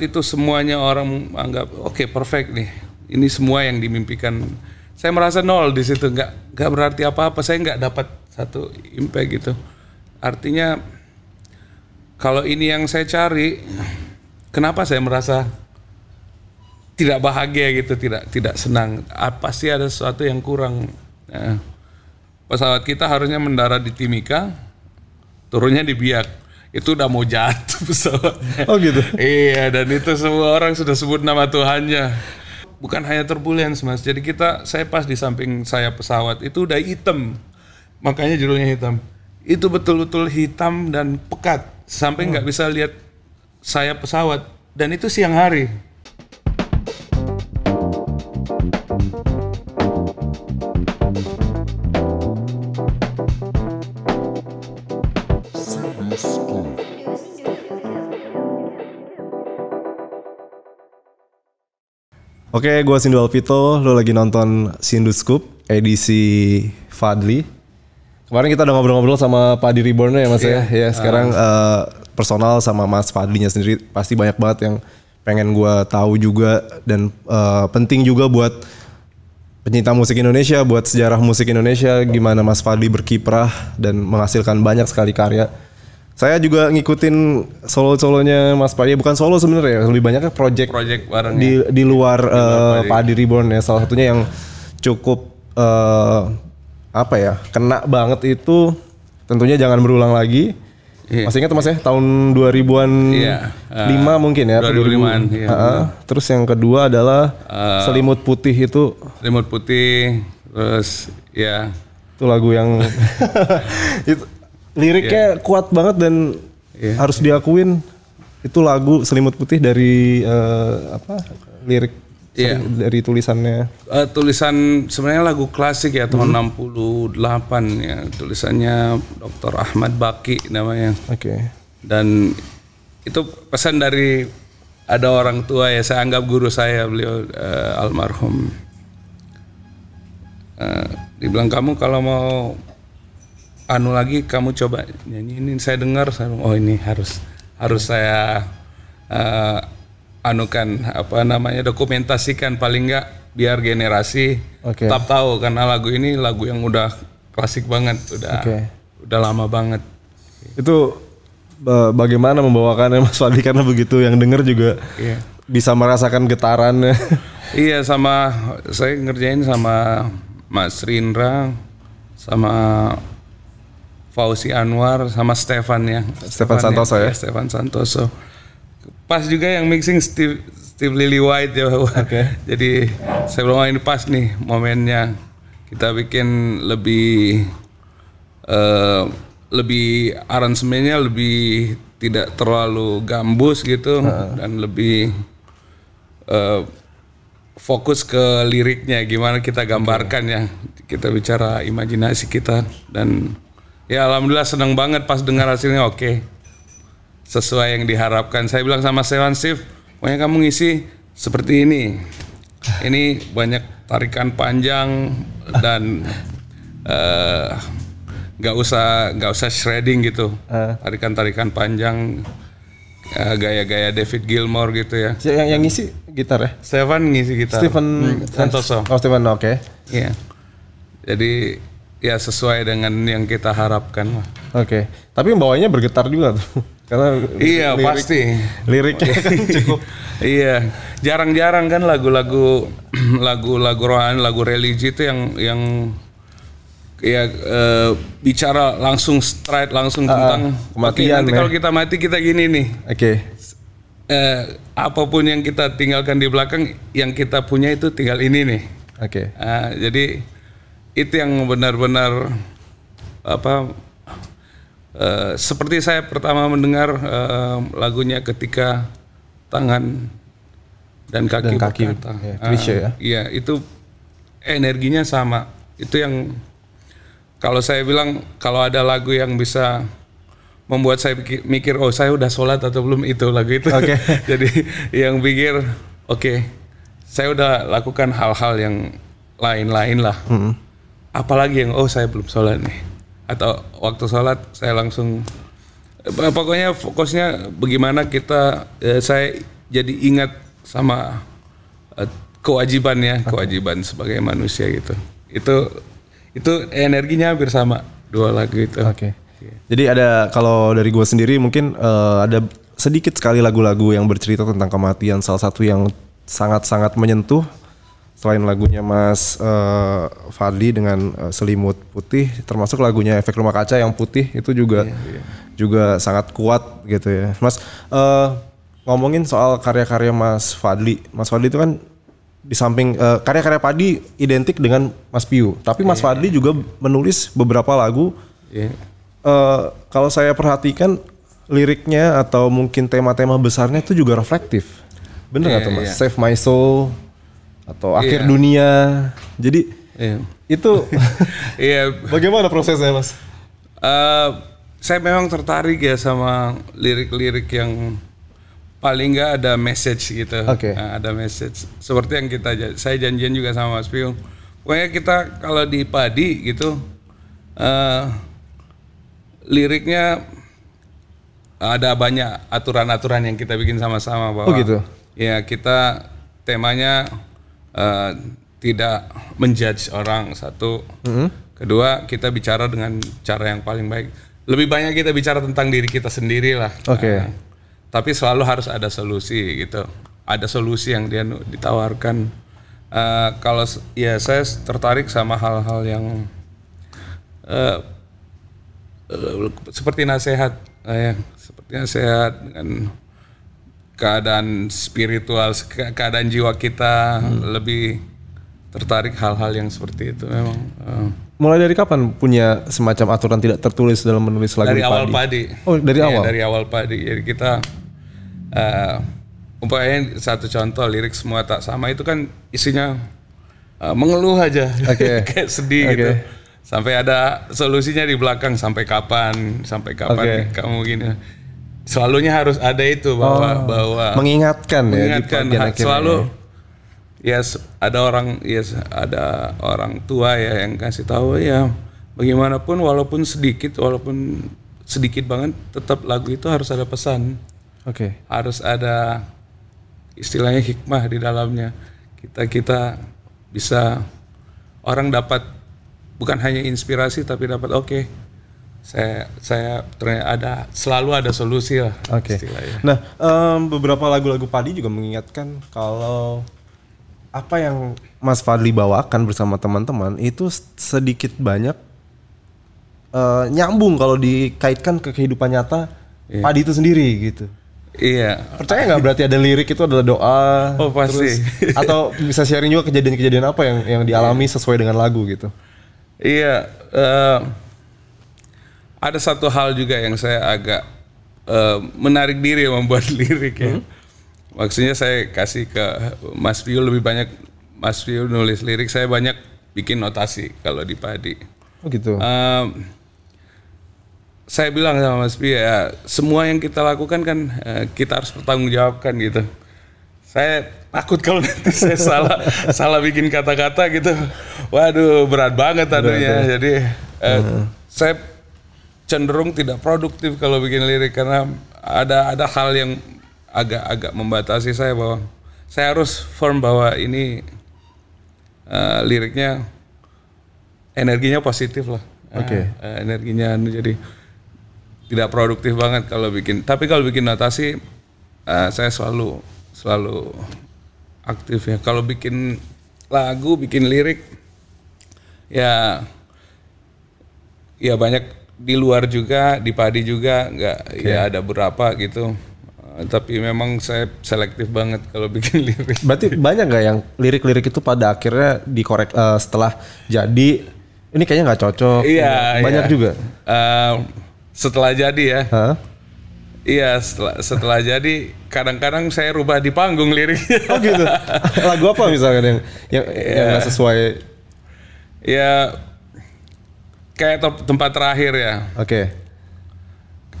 itu semuanya orang anggap oke okay, perfect nih ini semua yang dimimpikan saya merasa nol di situ nggak nggak berarti apa-apa saya nggak dapat satu impact gitu artinya kalau ini yang saya cari kenapa saya merasa tidak bahagia gitu tidak tidak senang apa ah, sih ada sesuatu yang kurang nah, pesawat kita harusnya mendarat di Timika turunnya di Biak itu udah mau jatuh pesawat Oh gitu. iya, dan itu semua orang sudah sebut nama Tuhannya. Bukan hanya turbulence mas, jadi kita saya pas di samping saya pesawat itu udah hitam, makanya judulnya hitam. Itu betul-betul hitam dan pekat sampai nggak oh. bisa lihat saya pesawat dan itu siang hari. Oke, gue Sindu Alvito. Lo lagi nonton Sindu Scoop edisi Fadli. Kemarin kita udah ngobrol-ngobrol sama Pak Adi Reborn ya mas yeah. ya. Ya sekarang uh. Uh, personal sama Mas Fadlinya sendiri pasti banyak banget yang pengen gue tahu juga dan uh, penting juga buat pencinta musik Indonesia, buat sejarah musik Indonesia, gimana Mas Fadli berkiprah dan menghasilkan banyak sekali karya saya juga ngikutin solo-solonya Mas Pak. Ya, bukan solo sebenarnya, lebih banyak kan project project di ya? di luar, ya, uh, Pak Adi Reborn ya. Salah satunya yang cukup uh, apa ya? Kena banget itu tentunya jangan berulang lagi. Iya. Masih ingat Mas ya tahun 2000-an yeah. uh, mungkin ya 2005-an. Iya, uh, Terus yang kedua adalah uh, selimut putih itu selimut putih terus ya itu lagu yang liriknya yeah. kuat banget dan yeah. harus yeah. diakuin itu lagu Selimut Putih dari uh, apa lirik yeah. Iya. dari tulisannya uh, tulisan sebenarnya lagu klasik ya tahun mm -hmm. 68 ya tulisannya Dr. Ahmad Baki namanya oke okay. dan itu pesan dari ada orang tua ya saya anggap guru saya beliau uh, almarhum uh, dibilang kamu kalau mau anu lagi kamu coba nyanyi ini saya dengar saya oh ini harus harus saya uh, anukan apa namanya dokumentasikan paling enggak biar generasi okay. tetap tahu karena lagu ini lagu yang udah klasik banget udah okay. udah lama banget itu bagaimana membawakannya Mas Fadli karena begitu yang denger juga yeah. bisa merasakan getarannya iya sama saya ngerjain sama Mas Rindra sama Fauzi Anwar sama Stefan ya. Stefan ya. Santoso ya. ya. Stefan Santoso. Pas juga yang mixing Steve Steve Lily White ya. Okay. Jadi saya bilang main ini pas nih momennya kita bikin lebih uh, lebih aransemennya lebih tidak terlalu gambus gitu uh. dan lebih uh, fokus ke liriknya gimana kita gambarkan okay. ya. Kita bicara imajinasi kita dan Ya alhamdulillah senang banget pas dengar hasilnya oke. Sesuai yang diharapkan. Saya bilang sama Sewan Sif, pokoknya kamu ngisi seperti ini. Ini banyak tarikan panjang dan eh, nggak uh, usah nggak usah shredding gitu. Eh. Tarikan-tarikan panjang eh, gaya-gaya David Gilmore gitu ya. Yang yang ngisi gitar ya? Seven ngisi gitar. Stephen hmm, Santoso. Oh Stephen oke. Okay. Iya. Jadi ya sesuai dengan yang kita harapkan lah. Oke, okay. tapi bawahnya bergetar juga tuh. Karena iya lirik, pasti liriknya kan cukup. iya, jarang-jarang kan lagu-lagu lagu-lagu rohani, lagu religi itu yang yang ya e, bicara langsung straight langsung uh, tentang kematian. Nanti ya. kalau kita mati kita gini nih. Oke. Okay. Eh, apapun yang kita tinggalkan di belakang, yang kita punya itu tinggal ini nih. Oke. Okay. Eh, jadi itu yang benar-benar apa uh, seperti saya pertama mendengar uh, lagunya ketika tangan dan kaki dan kaki berkata. Ya, uh, ya. Iya, itu energinya sama. Itu yang kalau saya bilang kalau ada lagu yang bisa membuat saya mikir oh saya udah sholat atau belum itu lagu itu. Okay. Jadi yang pikir oke okay, saya udah lakukan hal-hal yang lain-lain lah. Mm -hmm apalagi yang oh saya belum sholat nih atau waktu sholat saya langsung eh, pokoknya fokusnya bagaimana kita eh, saya jadi ingat sama eh, kewajibannya kewajiban sebagai manusia gitu itu itu energinya hampir sama dua lagu itu oke okay. Iya. Jadi ada kalau dari gue sendiri mungkin eh, ada sedikit sekali lagu-lagu yang bercerita tentang kematian. Salah satu yang sangat-sangat menyentuh selain lagunya Mas uh, Fadli dengan uh, selimut putih termasuk lagunya efek rumah kaca yang putih itu juga yeah. Iya. juga sangat kuat gitu ya Mas uh, ngomongin soal karya-karya Mas Fadli Mas Fadli itu kan di samping uh, karya-karya Padi identik dengan Mas Piu tapi Mas yeah. Fadli juga menulis beberapa lagu yeah. Iya. uh, kalau saya perhatikan liriknya atau mungkin tema-tema besarnya itu juga reflektif bener nggak yeah, tuh Mas yeah. Save My Soul atau yeah. akhir dunia. Jadi yeah. itu yeah. bagaimana prosesnya mas? Uh, saya memang tertarik ya sama lirik-lirik yang paling nggak ada message gitu, okay. nah, ada message. Seperti yang kita saya janjian juga sama Mas Piung. Pokoknya kita kalau di padi gitu uh, liriknya ada banyak aturan-aturan yang kita bikin sama-sama bahwa oh gitu. ya kita temanya Eh, tidak menjudge orang satu. hmm Kedua kita bicara dengan cara yang paling baik. Lebih banyak kita bicara tentang diri kita sendiri lah. Oke. Okay. Uh, eh, tapi selalu harus ada solusi gitu. Ada solusi yang dia ditawarkan. Uh, kalau ya saya tertarik sama hal-hal yang uh, uh, seperti nasihat, uh, ya, seperti nasihat dengan keadaan spiritual, keadaan jiwa kita hmm. lebih tertarik hal-hal yang seperti itu memang. Eh. Mulai dari kapan punya semacam aturan tidak tertulis dalam menulis lagu dari padi? awal padi? Oh dari ya, awal. Dari awal padi. Jadi kita uh, umpamanya satu contoh lirik semua tak sama itu kan isinya uh, mengeluh aja, okay. kayak sedih okay. gitu. Sampai ada solusinya di belakang sampai kapan, sampai kapan okay. kamu gini selalunya harus ada itu bahwa oh, bahwa mengingatkan, ya mengingatkan ya mengingatkan selalu ya yes, ada orang yes ada orang tua ya yang kasih tahu ya bagaimanapun walaupun sedikit walaupun sedikit banget tetap lagu itu harus ada pesan oke okay. harus ada istilahnya hikmah di dalamnya kita kita bisa orang dapat bukan hanya inspirasi tapi dapat oke okay, saya saya ternyata ada selalu ada solusi lah okay. istilahnya. Nah um, beberapa lagu-lagu Padi juga mengingatkan kalau apa yang Mas Fadli bawakan bersama teman-teman itu sedikit banyak uh, nyambung kalau dikaitkan ke kehidupan nyata yeah. Padi itu sendiri gitu. Iya. Percaya nggak berarti ada lirik itu adalah doa? Oh pasti. Terus, atau bisa sharing juga kejadian-kejadian apa yang yang dialami iya. sesuai dengan lagu gitu? Iya. Uh, ada satu hal juga yang saya agak uh, menarik diri membuat lirik ya. Hmm. Maksudnya saya kasih ke Mas Vio lebih banyak Mas Vio nulis lirik, saya banyak bikin notasi kalau di padi. Oh gitu. Um, saya bilang sama Mas Pi ya semua yang kita lakukan kan uh, kita harus bertanggung gitu. Saya takut kalau nanti saya salah salah bikin kata-kata gitu. Waduh berat banget tadinya. Ya. Jadi uh, uh eh, -huh. Hmm. saya cenderung tidak produktif kalau bikin lirik karena ada ada hal yang agak-agak membatasi saya bahwa saya harus firm bahwa ini uh, liriknya energinya positif lah. Oke. Okay. Uh, eh, eh, energinya anu, jadi tidak produktif banget kalau bikin. Tapi kalau bikin notasi uh, saya selalu selalu aktif ya. Kalau bikin lagu, bikin lirik ya ya banyak di luar juga di padi juga nggak okay. ya ada berapa gitu eh, tapi memang saya selektif banget kalau bikin lirik. Berarti banyak nggak yang lirik-lirik itu pada akhirnya dikorek uh, setelah jadi ini kayaknya nggak cocok. Iya. Banyak iya. juga. Uh, setelah jadi ya. Huh? Iya setelah setelah jadi kadang-kadang saya rubah di panggung lirik. Oh gitu. Lagu apa misalnya yang yang yeah. Iya. sesuai? Ya kayak top, tempat terakhir ya. Oke.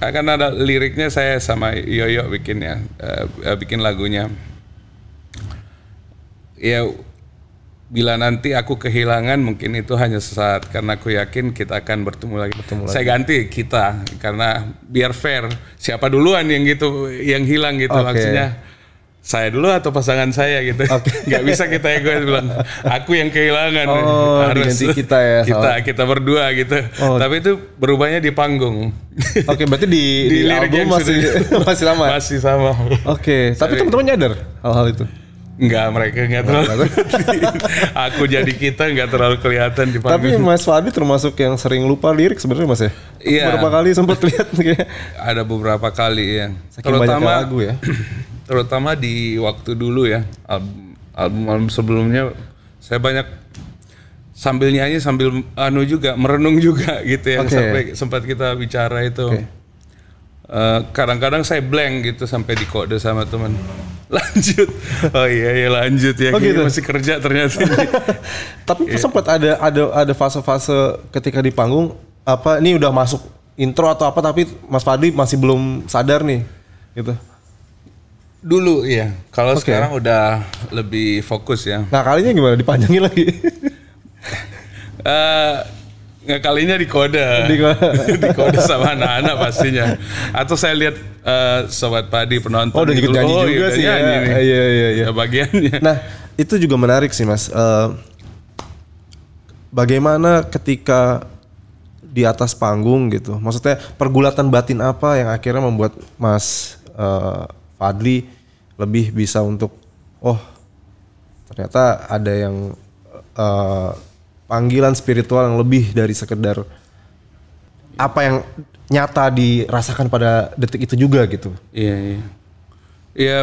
Okay. Kan ada liriknya saya sama Yoyo bikin ya, uh, bikin lagunya. Ya bila nanti aku kehilangan mungkin itu hanya sesaat karena aku yakin kita akan bertemu lagi. Bertemu lagi. Saya ganti kita karena biar fair siapa duluan yang gitu yang hilang gitu okay. maksudnya saya dulu atau pasangan saya gitu okay. nggak bisa kita egois bilang aku yang kehilangan oh, harus kita ya kita oh. kita berdua gitu oh. tapi itu berubahnya di panggung oke okay, berarti di, di, di album masih sudah, masih lama ya? masih sama oke okay. tapi teman-teman nyadar hal-hal itu Enggak, mereka enggak terlalu. aku jadi kita enggak terlalu kelihatan di Tapi Mas Fadli termasuk yang sering lupa lirik sebenarnya Mas ya? Iya. Beberapa kali sempat lihat Ada beberapa kali ya. Saking Terutama, lagu ya. terutama di waktu dulu ya album album, sebelumnya saya banyak sambil nyanyi sambil anu juga merenung juga gitu ya okay. sampai sempat kita bicara itu okay. uh, eh, kadang-kadang saya blank gitu sampai di kode sama teman lanjut oh iya iya lanjut ya oh, gitu. masih kerja ternyata tapi yeah. sempat ada ada ada fase-fase ketika di panggung apa ini udah masuk intro atau apa tapi Mas Fadli masih belum sadar nih gitu Dulu ya. Kalau okay. sekarang udah lebih fokus ya. Nah kalinya gimana? Dipanjangin lagi? uh, eh, kalinya di kode, di kode, di kode sama anak-anak pastinya. Atau saya lihat uh, sobat padi penonton. Oh, udah gitu. ikut nyanyi oh, juga iya, sih. ya. Iya, Iya, iya, iya. Ya, bagiannya. Nah, itu juga menarik sih, Mas. Uh, bagaimana ketika di atas panggung gitu? Maksudnya pergulatan batin apa yang akhirnya membuat Mas uh, Fadli lebih bisa untuk oh ternyata ada yang uh, panggilan spiritual yang lebih dari sekedar apa yang nyata dirasakan pada detik itu juga gitu. Iya, iya. Iya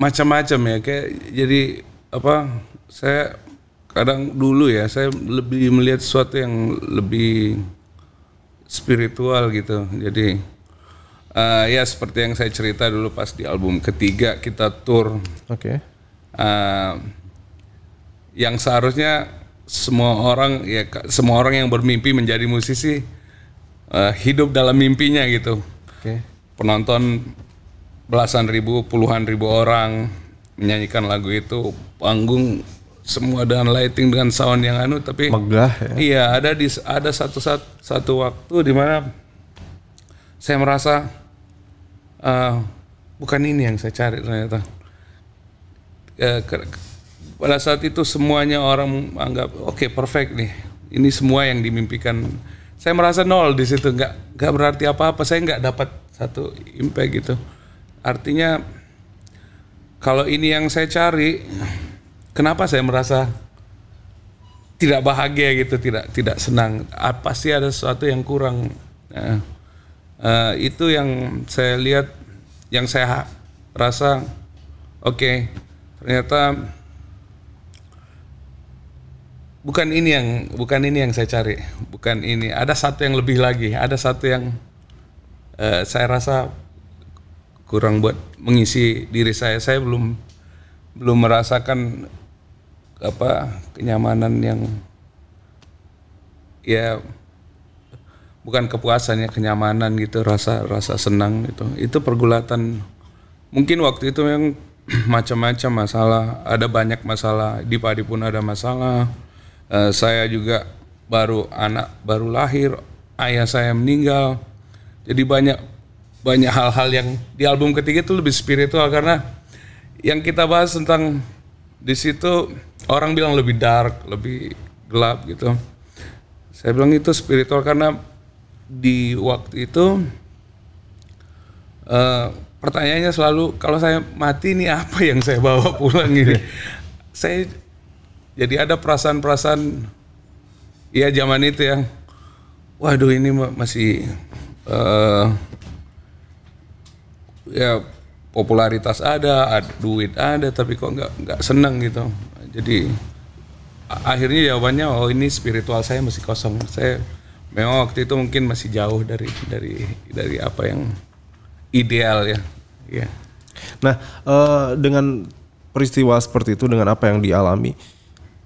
macam-macam ya kayak jadi apa saya kadang dulu ya saya lebih melihat sesuatu yang lebih spiritual gitu. Jadi uh, ya seperti yang saya cerita dulu pas di album ketiga kita tour. Oke. Okay. Uh, eh, yang seharusnya semua orang ya semua orang yang bermimpi menjadi musisi uh, hidup dalam mimpinya gitu. Okay. Penonton belasan ribu, puluhan ribu orang menyanyikan lagu itu panggung semua dengan lighting dengan sound yang anu tapi megah ya. Iya, ada di ada satu satu, satu waktu di mana saya merasa uh, bukan ini yang saya cari ternyata. Uh, pada saat itu semuanya orang anggap oke okay, perfect nih. Ini semua yang dimimpikan. Saya merasa nol di situ, nggak nggak berarti apa-apa. Saya nggak dapat satu impact gitu. Artinya kalau ini yang saya cari, kenapa saya merasa tidak bahagia gitu, tidak tidak senang? Apa sih ada sesuatu yang kurang? Uh, Eh, itu yang saya lihat yang saya rasa oke okay, ternyata bukan ini yang bukan ini yang saya cari bukan ini ada satu yang lebih lagi ada satu yang uh, saya rasa kurang buat mengisi diri saya saya belum belum merasakan apa kenyamanan yang ya bukan kepuasannya kenyamanan gitu rasa rasa senang gitu itu pergulatan mungkin waktu itu yang macam-macam masalah ada banyak masalah di padi pun ada masalah e, saya juga baru anak baru lahir ayah saya meninggal jadi banyak banyak hal-hal yang di album ketiga itu lebih spiritual karena yang kita bahas tentang di situ orang bilang lebih dark lebih gelap gitu saya bilang itu spiritual karena di waktu itu uh, pertanyaannya selalu kalau saya mati ini apa yang saya bawa pulang ini saya jadi ada perasaan-perasaan ya zaman itu yang waduh ini masih uh, ya popularitas ada, ada duit ada tapi kok nggak nggak seneng gitu. Jadi akhirnya jawabannya oh ini spiritual saya masih kosong. Saya memang waktu itu mungkin masih jauh dari dari dari apa yang ideal ya. Ya. Nah, uh, dengan peristiwa seperti itu dengan apa yang dialami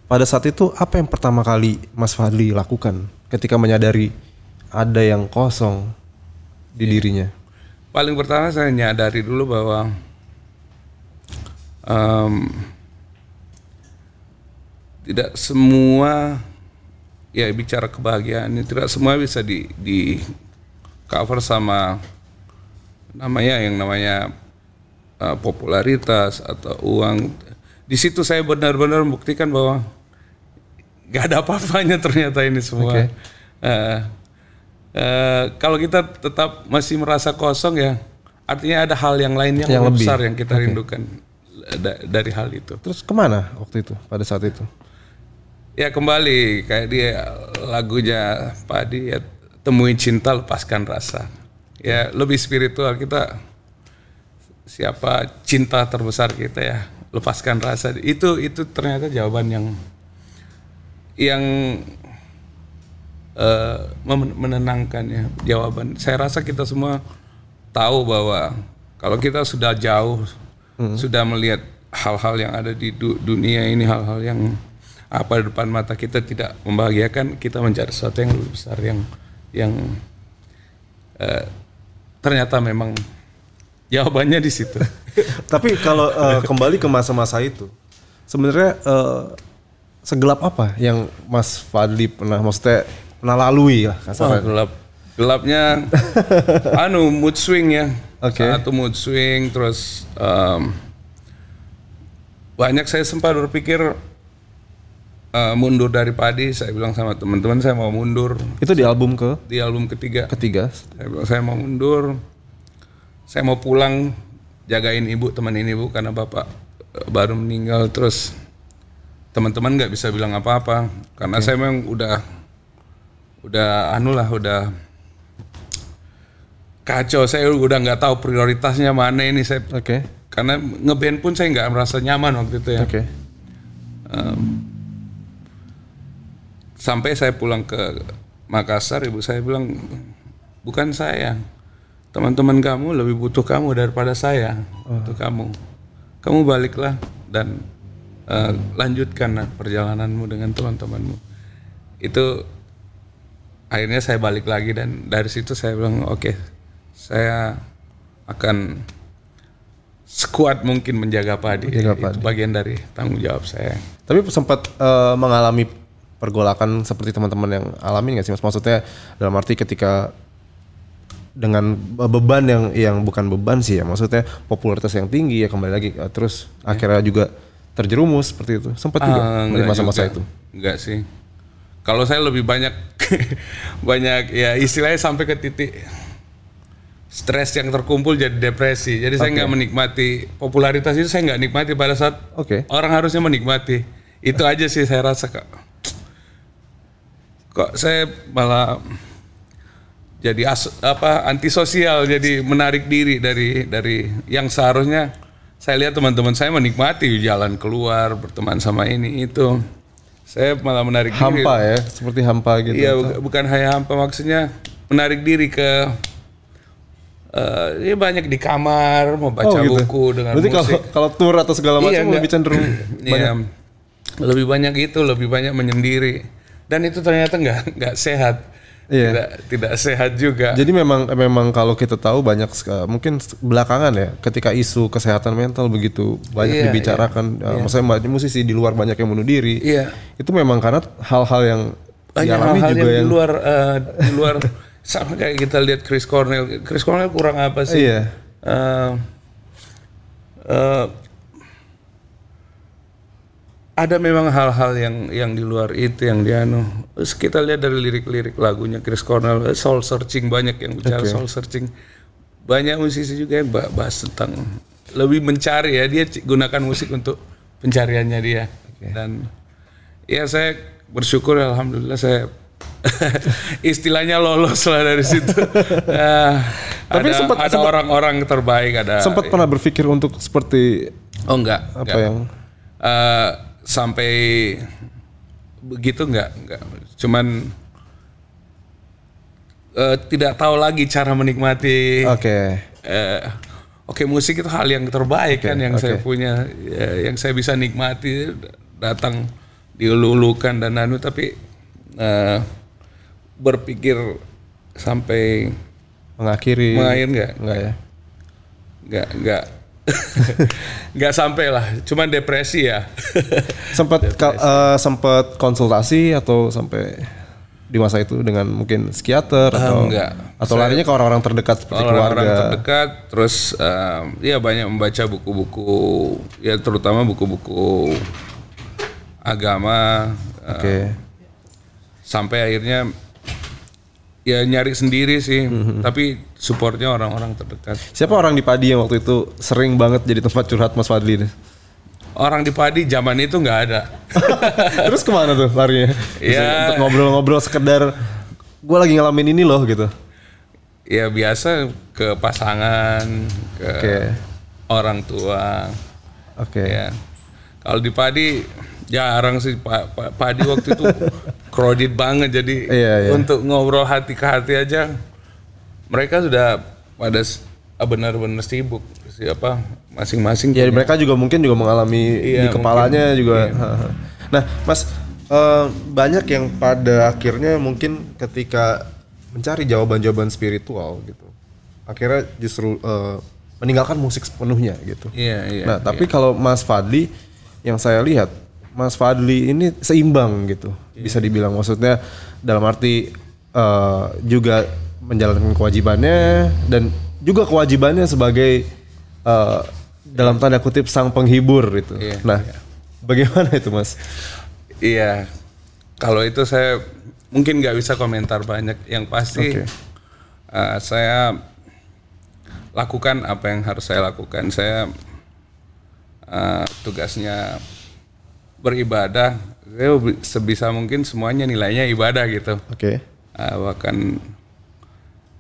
pada saat itu apa yang pertama kali Mas Fadli lakukan ketika menyadari ada yang kosong di ya. dirinya? Paling pertama saya menyadari dulu bahwa um, tidak semua ya bicara kebahagiaan ini tidak semua bisa di di cover sama namanya yang namanya uh, popularitas atau uang. Di situ saya benar-benar membuktikan bahwa gak ada apa-apanya ternyata ini semua. Okay. Uh, eh, uh, eh, kalau kita tetap masih merasa kosong ya, artinya ada hal yang lain yang, yang lebih besar yang kita okay. rindukan dari hal itu. Terus kemana waktu itu pada saat itu? Ya kembali kayak dia lagunya Pak ya, temui cinta lepaskan rasa. Ya lebih spiritual kita siapa cinta terbesar kita ya lepaskan rasa itu itu ternyata jawaban yang yang uh, menenangkan ya jawaban. Saya rasa kita semua tahu bahwa kalau kita sudah jauh hmm. sudah melihat hal-hal yang ada di du dunia ini hal-hal yang apa di depan mata kita tidak membahagiakan kita mencari sesuatu yang lebih besar yang yang uh, ternyata memang jawabannya di situ tapi kalau uh, kembali ke masa-masa itu sebenarnya uh, segelap apa yang Mas Fadli pernah maksudnya pernah lalui lah kasarnya oh, gelap gelapnya anu mood swing ya okay. satu mood swing terus um, banyak saya sempat berpikir uh, mundur dari padi saya bilang sama teman-teman saya mau mundur itu di album ke di album ketiga ketiga saya bilang saya mau mundur saya mau pulang jagain ibu teman ini bu karena bapak eh, baru meninggal terus teman-teman nggak bisa bilang apa-apa karena okay. Hmm. saya memang udah udah anu lah udah kacau saya udah nggak tahu prioritasnya mana ini saya okay. karena ngeband pun saya nggak merasa nyaman waktu itu ya okay. um, sampai saya pulang ke Makassar ibu saya bilang bukan saya teman-teman kamu lebih butuh kamu daripada saya oh. kamu kamu baliklah dan uh, lanjutkan perjalananmu dengan teman-temanmu itu akhirnya saya balik lagi dan dari situ saya bilang oke okay, saya akan sekuat mungkin menjaga padi. Menjaga padi. Itu bagian dari tanggung jawab saya. Tapi sempat uh, mengalami pergolakan seperti teman-teman yang alami nggak sih mas? Maksudnya dalam arti ketika dengan beban yang yang bukan beban sih ya, maksudnya popularitas yang tinggi ya kembali lagi eh, terus ya. akhirnya juga terjerumus seperti itu. Sempat uh, juga ah, dari masa-masa itu. Enggak sih. Kalau saya lebih banyak banyak ya istilahnya sampai ke titik stres yang terkumpul jadi depresi. Jadi okay. saya nggak menikmati popularitas itu saya nggak nikmati pada saat okay. orang harusnya menikmati. Itu aja sih saya rasa kak kok saya malah jadi as, apa antisosial jadi menarik diri dari dari yang seharusnya saya lihat teman-teman saya menikmati jalan keluar berteman sama ini itu saya malah menarik hampa diri. ya seperti hampa gitu iya bukan hanya hampa maksudnya menarik diri ke uh, banyak di kamar mau baca oh, gitu. buku dengan Berarti musik kalau, tur atau segala macam iya, lebih cenderung iya. banyak lebih banyak itu lebih banyak menyendiri dan itu ternyata nggak nggak sehat yeah. Tidak tidak sehat juga. Jadi memang memang kalau kita tahu banyak eh, mungkin belakangan ya ketika isu kesehatan mental begitu banyak yeah, dibicarakan yeah. Iya. Uh, iya. maksudnya musisi di luar banyak yang bunuh diri. Iya. Itu memang karena hal-hal yang banyak hal-hal juga yang, yang eh, di luar uh, di luar sama kayak kita lihat Chris Cornell. Chris Cornell kurang apa sih? Iya. Uh, uh, ada memang hal-hal yang yang di luar itu yang dia anu. kita lihat dari lirik-lirik lagunya Chris Cornell, eh, soul searching banyak yang bicara okay. soul searching. Banyak musisi juga yang bahas tentang lebih mencari ya dia gunakan musik untuk pencariannya dia. Okay. Dan ya saya bersyukur alhamdulillah saya istilahnya lolos lah dari situ. nah, Tapi sempat ada orang-orang terbaik ada. Sempat ya. pernah berpikir untuk seperti Oh enggak. Apa enggak. yang uh, sampai begitu nggak nggak cuman uh, tidak tahu lagi cara menikmati oke okay. uh, eh, oke musik itu hal yang terbaik okay. kan yang okay. saya punya ya, yang saya bisa nikmati datang diululukan dan anu tapi uh, berpikir sampai mengakhiri mengakhir nggak nggak ya nggak nggak nggak sampai lah cuman depresi ya sempat uh, sempat konsultasi atau sampai di masa itu dengan mungkin psikiater ah, atau enggak. atau Saya, larinya ke orang-orang terdekat seperti orang -orang keluarga orang terdekat terus uh, ya banyak membaca buku-buku ya terutama buku-buku agama uh, eh, okay. sampai akhirnya ya nyari sendiri sih mm -hmm. tapi supportnya orang-orang terdekat. Siapa orang di Padi yang waktu itu sering banget jadi tempat curhat Mas Fadli? Nih? orang di padi zaman itu nggak ada. Terus kemana tuh larinya? Ya. Untuk ngobrol-ngobrol sekedar gue lagi ngalamin ini loh gitu. Ya biasa ke pasangan, ke okay. orang tua. Oke. Okay. Ya. Kalau di padi jarang sih Pak pa, padi waktu itu crowded banget jadi iya, iya. untuk ngobrol hati ke hati aja mereka sudah pada ah, benar-benar sibuk siapa masing-masing. Jadi ya, mereka juga mungkin juga mengalami iya, di kepalanya mungkin, juga. Iya. Nah, Mas eh, banyak yang pada akhirnya mungkin ketika mencari jawaban-jawaban spiritual gitu, akhirnya justru uh, meninggalkan musik sepenuhnya gitu. Iya, iya. Nah, tapi iya. kalau Mas Fadli yang saya lihat Mas Fadli ini seimbang gitu, iya. bisa dibilang maksudnya dalam arti uh, juga menjalankan kewajibannya dan juga kewajibannya sebagai uh, dalam tanda kutip sang penghibur itu. Iya, nah, iya. bagaimana itu mas? Iya, kalau itu saya mungkin nggak bisa komentar banyak. Yang pasti okay. uh, eh, saya lakukan apa yang harus saya lakukan. Saya uh, tugasnya beribadah. Saya sebisa mungkin semuanya nilainya ibadah gitu. Oke. Okay. Uh, bahkan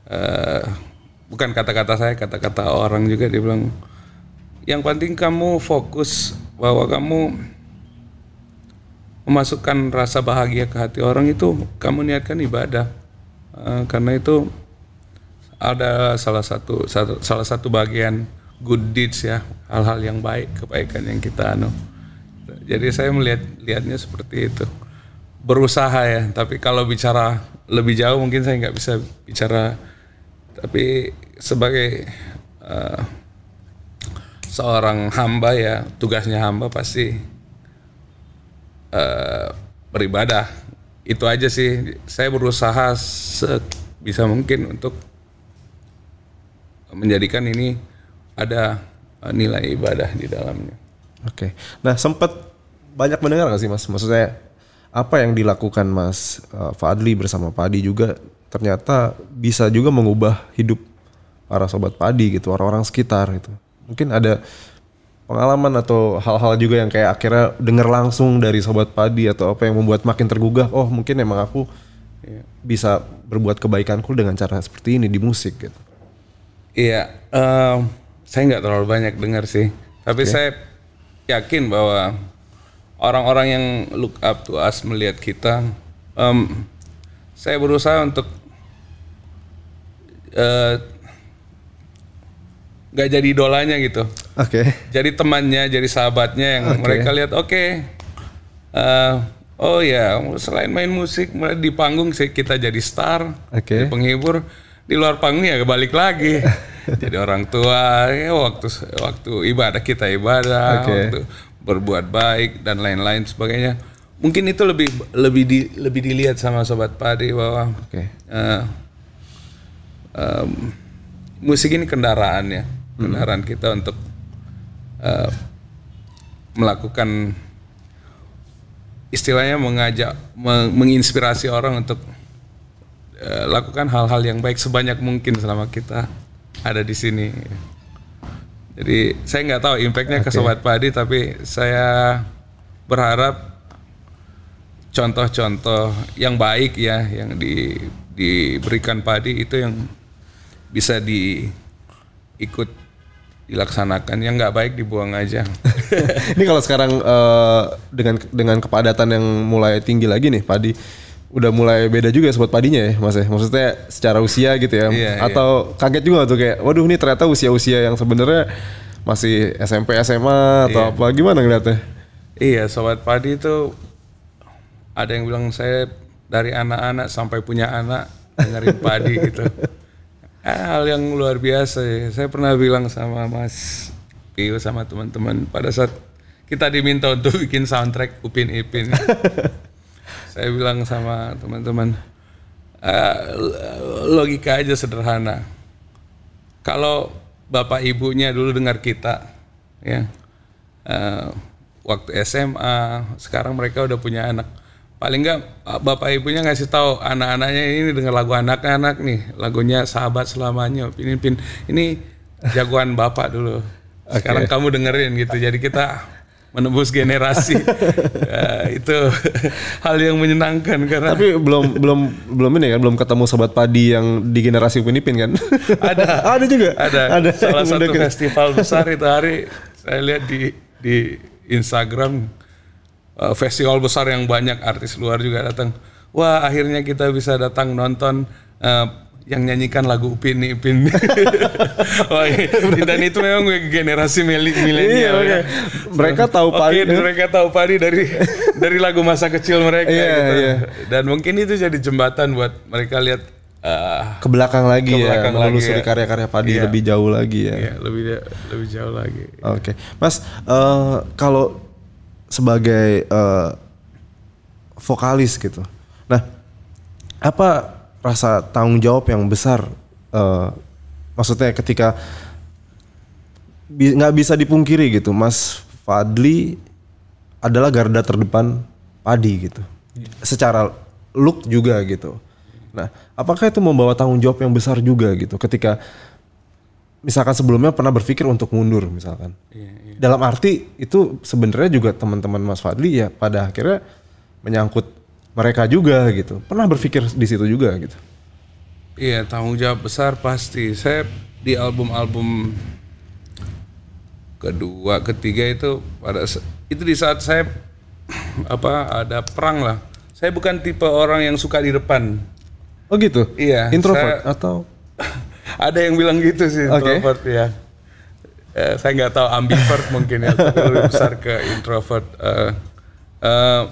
Eh, bukan kata-kata saya kata-kata orang juga dia bilang yang penting kamu fokus bahwa kamu memasukkan rasa bahagia ke hati orang itu kamu niatkan ibadah E, karena itu ada salah satu, satu salah satu bagian good deeds ya hal-hal yang baik kebaikan yang kita anu jadi saya melihat lihatnya seperti itu berusaha ya tapi kalau bicara lebih jauh mungkin saya nggak bisa bicara tapi sebagai uh, seorang hamba ya tugasnya hamba pasti uh, beribadah itu aja sih saya berusaha sebisa mungkin untuk menjadikan ini ada eh, nilai ibadah di dalamnya. Oke, nah sempat banyak mendengar nggak sih mas? Maksud saya apa yang dilakukan Mas eh, Fadli bersama Padi juga ternyata bisa juga mengubah hidup para sobat Padi gitu, orang-orang sekitar gitu. Mungkin ada pengalaman atau hal-hal juga yang kayak akhirnya dengar langsung dari sobat Padi atau apa yang membuat makin tergugah, oh mungkin emang aku ya, bisa berbuat kebaikanku dengan cara seperti ini di musik gitu. Iya, um, saya nggak terlalu banyak dengar sih, tapi okay. saya yakin bahwa orang-orang yang look up to us melihat kita um, saya berusaha untuk uh, eh, gak jadi idolanya gitu oke okay. jadi temannya jadi sahabatnya yang okay. mereka lihat oke okay, uh, eh, oh ya selain main musik di panggung sih kita jadi star okay. jadi penghibur di luar panggung ya balik lagi jadi orang tua ya waktu waktu ibadah kita ibadah okay. waktu berbuat baik dan lain-lain sebagainya. Mungkin itu lebih lebih di, lebih dilihat sama sobat padi bahwa okay. uh, eh, um, musik ini kendaraan ya, hmm. kendaraan hmm. kita untuk uh, melakukan istilahnya mengajak meng menginspirasi orang untuk uh, lakukan hal-hal yang baik sebanyak mungkin selama kita ada di sini. Jadi saya nggak tahu impactnya okay. ke sobat padi, tapi saya berharap contoh-contoh yang baik ya, yang di, diberikan padi itu yang bisa diikut dilaksanakan, yang nggak baik dibuang aja. Ini kalau sekarang uh, dengan dengan kepadatan yang mulai tinggi lagi nih padi udah mulai beda juga ya sobat padinya ya mas ya maksudnya secara usia gitu ya iya, iya. atau iya. kaget juga tuh kayak waduh ini ternyata usia-usia yang sebenarnya masih SMP SMA atau iya. apa gimana ngeliatnya iya sobat padi itu ada yang bilang saya dari anak-anak sampai punya anak dengerin padi gitu eh, hal yang luar biasa ya saya pernah bilang sama mas Pio sama teman-teman pada saat kita diminta untuk bikin soundtrack Upin Ipin saya bilang sama teman-teman uh, logika aja sederhana kalau bapak ibunya dulu dengar kita ya uh, waktu SMA sekarang mereka udah punya anak paling nggak eh, bapak ibunya ngasih tahu anak-anaknya ini dengar lagu anak-anak nih lagunya sahabat selamanya ini pin ini jagoan bapak dulu sekarang okay. kamu dengerin gitu jadi kita menembus generasi. ya, itu hal yang menyenangkan karena Tapi belum belum belum ini kan belum ketemu sobat padi yang di generasi Pinipin kan? Ada. ada juga. Ada. ada Salah satu festival besar itu hari saya lihat di di Instagram eh, festival besar yang banyak artis luar juga datang. Wah, akhirnya kita bisa datang nonton uh, yang nyanyikan lagu Upin nih Upin. oh, iya. Dan itu memang generasi milenial. Iya, ya. Mereka tahu padi. Ya. mereka tahu padi dari dari lagu masa kecil mereka yeah, gitu. Yeah. Dan mungkin itu jadi jembatan buat mereka lihat uh, ke belakang lagi ke ya, belakang ya, menelusuri ya. karya-karya padi yeah. lebih jauh lagi ya. Yeah, lebih lebih jauh lagi. Oke. Okay. Mas uh, kalau sebagai uh, vokalis gitu. Nah, apa rasa tanggung jawab yang besar uh, maksudnya ketika nggak bi bisa dipungkiri gitu Mas Fadli adalah garda terdepan padi gitu yeah. secara look juga gitu nah apakah itu membawa tanggung jawab yang besar juga gitu ketika misalkan sebelumnya pernah berpikir untuk mundur misalkan yeah, yeah. dalam arti itu sebenarnya juga teman-teman Mas Fadli ya pada akhirnya menyangkut mereka juga gitu. Pernah berpikir di situ juga gitu. Iya, tanggung jawab besar pasti. Saya di album-album kedua, ketiga itu pada itu di saat saya apa ada perang lah. Saya bukan tipe orang yang suka di depan. Oh gitu. Iya. Introvert saya, atau ada yang bilang gitu sih okay. introvert ya. Eh, saya nggak tahu ambivert mungkin ya, lebih besar ke introvert. Uh, uh,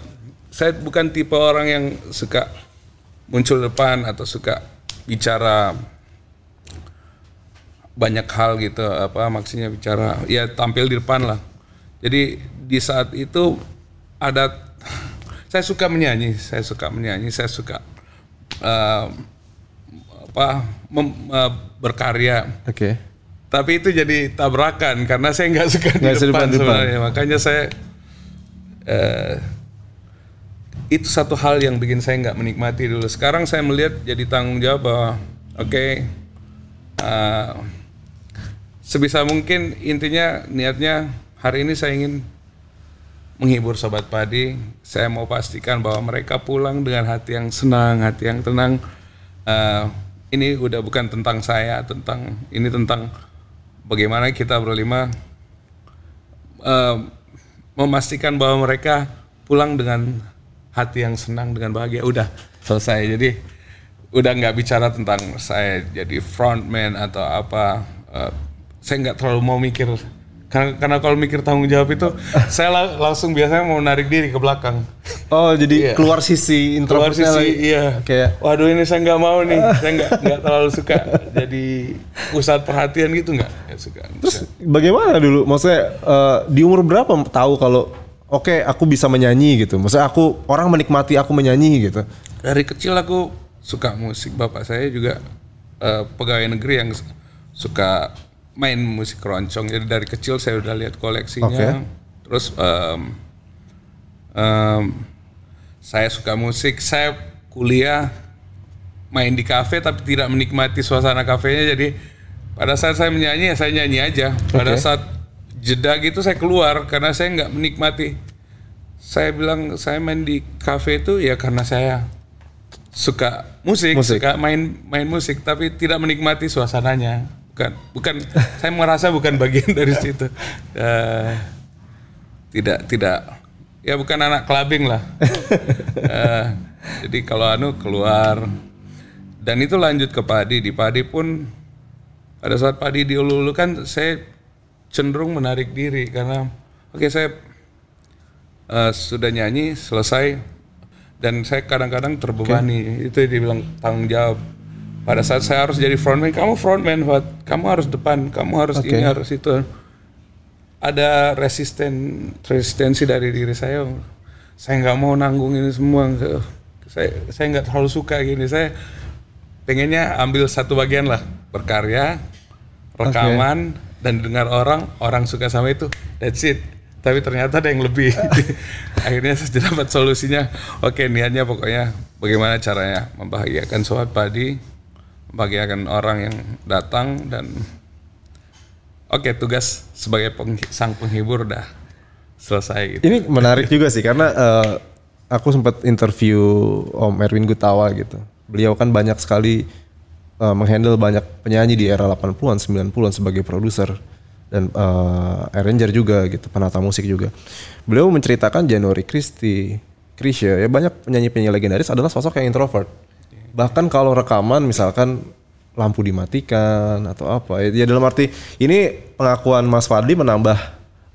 saya bukan tipe orang yang suka muncul depan atau suka bicara banyak hal gitu apa maksudnya bicara ya tampil di depan lah jadi di saat itu ada saya suka menyanyi saya suka menyanyi saya suka uh, apa mem, uh, berkarya oke okay. tapi itu jadi tabrakan karena saya nggak suka gak di depan, depan sebenarnya makanya saya uh, itu satu hal yang bikin saya nggak menikmati dulu. Sekarang saya melihat jadi tanggung jawab bahwa oke okay, uh, eh, sebisa mungkin intinya niatnya hari ini saya ingin menghibur sobat padi. Saya mau pastikan bahwa mereka pulang dengan hati yang senang, hati yang tenang. Uh, ini udah bukan tentang saya, tentang ini tentang bagaimana kita berlima uh, memastikan bahwa mereka pulang dengan hati yang senang dengan bahagia udah selesai jadi udah nggak bicara tentang saya jadi frontman atau apa uh, saya nggak terlalu mau mikir karena, karena kalau mikir tanggung jawab itu saya lang langsung biasanya mau narik diri ke belakang oh jadi yeah. keluar sisi intro keluar sisi lagi. iya kayak waduh ini saya nggak mau nih saya nggak nggak terlalu suka jadi pusat perhatian gitu nggak ya, suka terus bisa. bagaimana dulu maksudnya uh, di umur berapa tahu kalau oke okay, aku bisa menyanyi gitu. Maksudnya aku orang menikmati aku menyanyi gitu. Dari kecil aku suka musik. Bapak saya juga uh, pegawai negeri yang suka main musik keroncong. Jadi dari kecil saya udah lihat koleksinya. Okay. Terus um, um, saya suka musik. Saya kuliah main di kafe tapi tidak menikmati suasana kafenya. Jadi pada saat saya menyanyi ya saya nyanyi aja. Pada okay. saat jeda gitu saya keluar karena saya nggak menikmati saya bilang saya main di cafe itu ya karena saya suka musik, musik. suka main main musik tapi tidak menikmati suasananya bukan bukan saya merasa bukan bagian dari situ uh, tidak tidak ya bukan anak clubbing lah uh, jadi kalau anu keluar dan itu lanjut ke padi di padi pun pada saat padi diulu kan saya cenderung menarik diri karena oke okay, saya uh, sudah nyanyi selesai dan saya kadang-kadang terbebani okay. itu dibilang tanggung jawab pada saat saya harus jadi frontman kamu frontman buat kamu harus depan kamu harus okay. ini harus itu ada resisten resistensi dari diri saya saya nggak mau nanggung ini semua saya saya nggak terlalu suka gini saya pengennya ambil satu bagian lah berkarya rekaman okay dan dengar orang orang suka sama itu that's it tapi ternyata ada yang lebih akhirnya saya dapat solusinya oke niatnya pokoknya bagaimana caranya membahagiakan sobat padi membahagiakan orang yang datang dan oke tugas sebagai peng, sang penghibur dah selesai gitu. ini menarik juga sih karena uh, aku sempat interview Om Erwin Gutawa gitu beliau kan banyak sekali uh, menghandle banyak penyanyi di era 80-an, 90-an sebagai produser dan uh, arranger juga gitu, penata musik juga. Beliau menceritakan January Christie, Krisya, ya banyak penyanyi-penyanyi legendaris adalah sosok yang introvert. Bahkan kalau rekaman misalkan lampu dimatikan atau apa. Ya, ya dalam arti ini pengakuan Mas Fadli menambah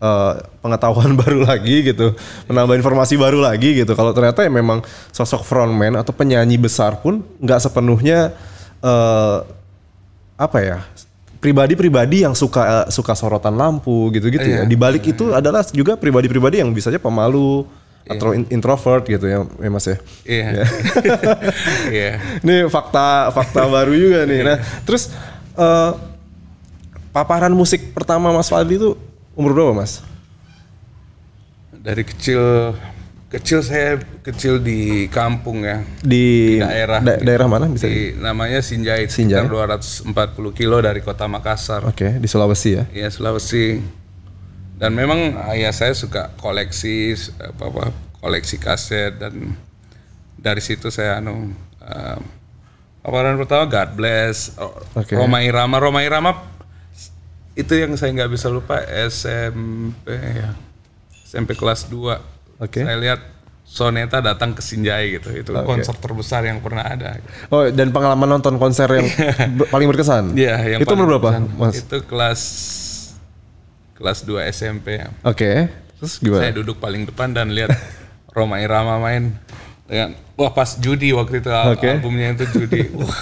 uh, pengetahuan baru lagi gitu, menambah informasi baru lagi gitu. Kalau ternyata ya memang sosok frontman atau penyanyi besar pun nggak sepenuhnya uh, apa ya pribadi-pribadi yang suka eh, suka sorotan lampu gitu-gitu yeah. ya. Iya. Di balik yeah. itu iya. adalah juga pribadi-pribadi yang bisa aja pemalu yeah. atau introvert gitu ya, ya Mas ya. Iya. Yeah. yeah. Ini fakta fakta baru juga nih. Nah, iya. terus uh, paparan musik pertama Mas Fadli itu umur berapa Mas? Dari kecil Kecil saya kecil di kampung ya. Di, di daerah da daerah mana bisa? Di, namanya Sinjai, sekitar 240 kilo dari kota Makassar. Oke, okay, di Sulawesi ya. Iya, Sulawesi. Dan memang ayah saya suka koleksi apa apa koleksi kaset dan dari situ saya anu uh, yang pertama God Bless, oh, okay. Roma Irama, Roma Irama itu yang saya nggak bisa lupa SMP ya. SMP kelas 2 okay. saya lihat Soneta datang ke Sinjai gitu. Itu okay. konser terbesar yang pernah ada. Oh, dan pengalaman nonton konser yang paling berkesan? Iya, yang Itu paling berapa, berkesan. Mas? Itu kelas kelas 2 SMP. Oke. Okay. Terus gimana? Saya duduk paling depan dan lihat Roma Irama main dengan ya, wah pas Judi waktu itu okay. albumnya itu Judi. wah,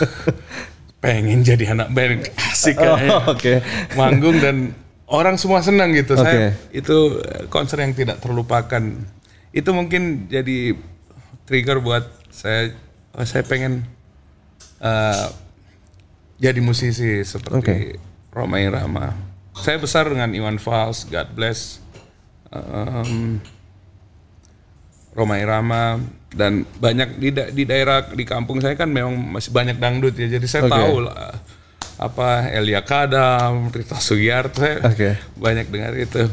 pengen jadi anak band asik oh, kayaknya. Oke. Okay. Manggung dan orang semua senang gitu. Okay. Saya itu konser yang tidak terlupakan itu mungkin jadi trigger buat saya oh, saya pengen uh, jadi musisi seperti okay. Romai Rama. Saya besar dengan Iwan Fals, God Bless, um, Romai Rama, dan banyak di, da di daerah di kampung saya kan memang masih banyak dangdut ya. Jadi saya okay. tahu lah, apa Elia Kadam, Rita Sugiarto, saya okay. banyak dengar itu.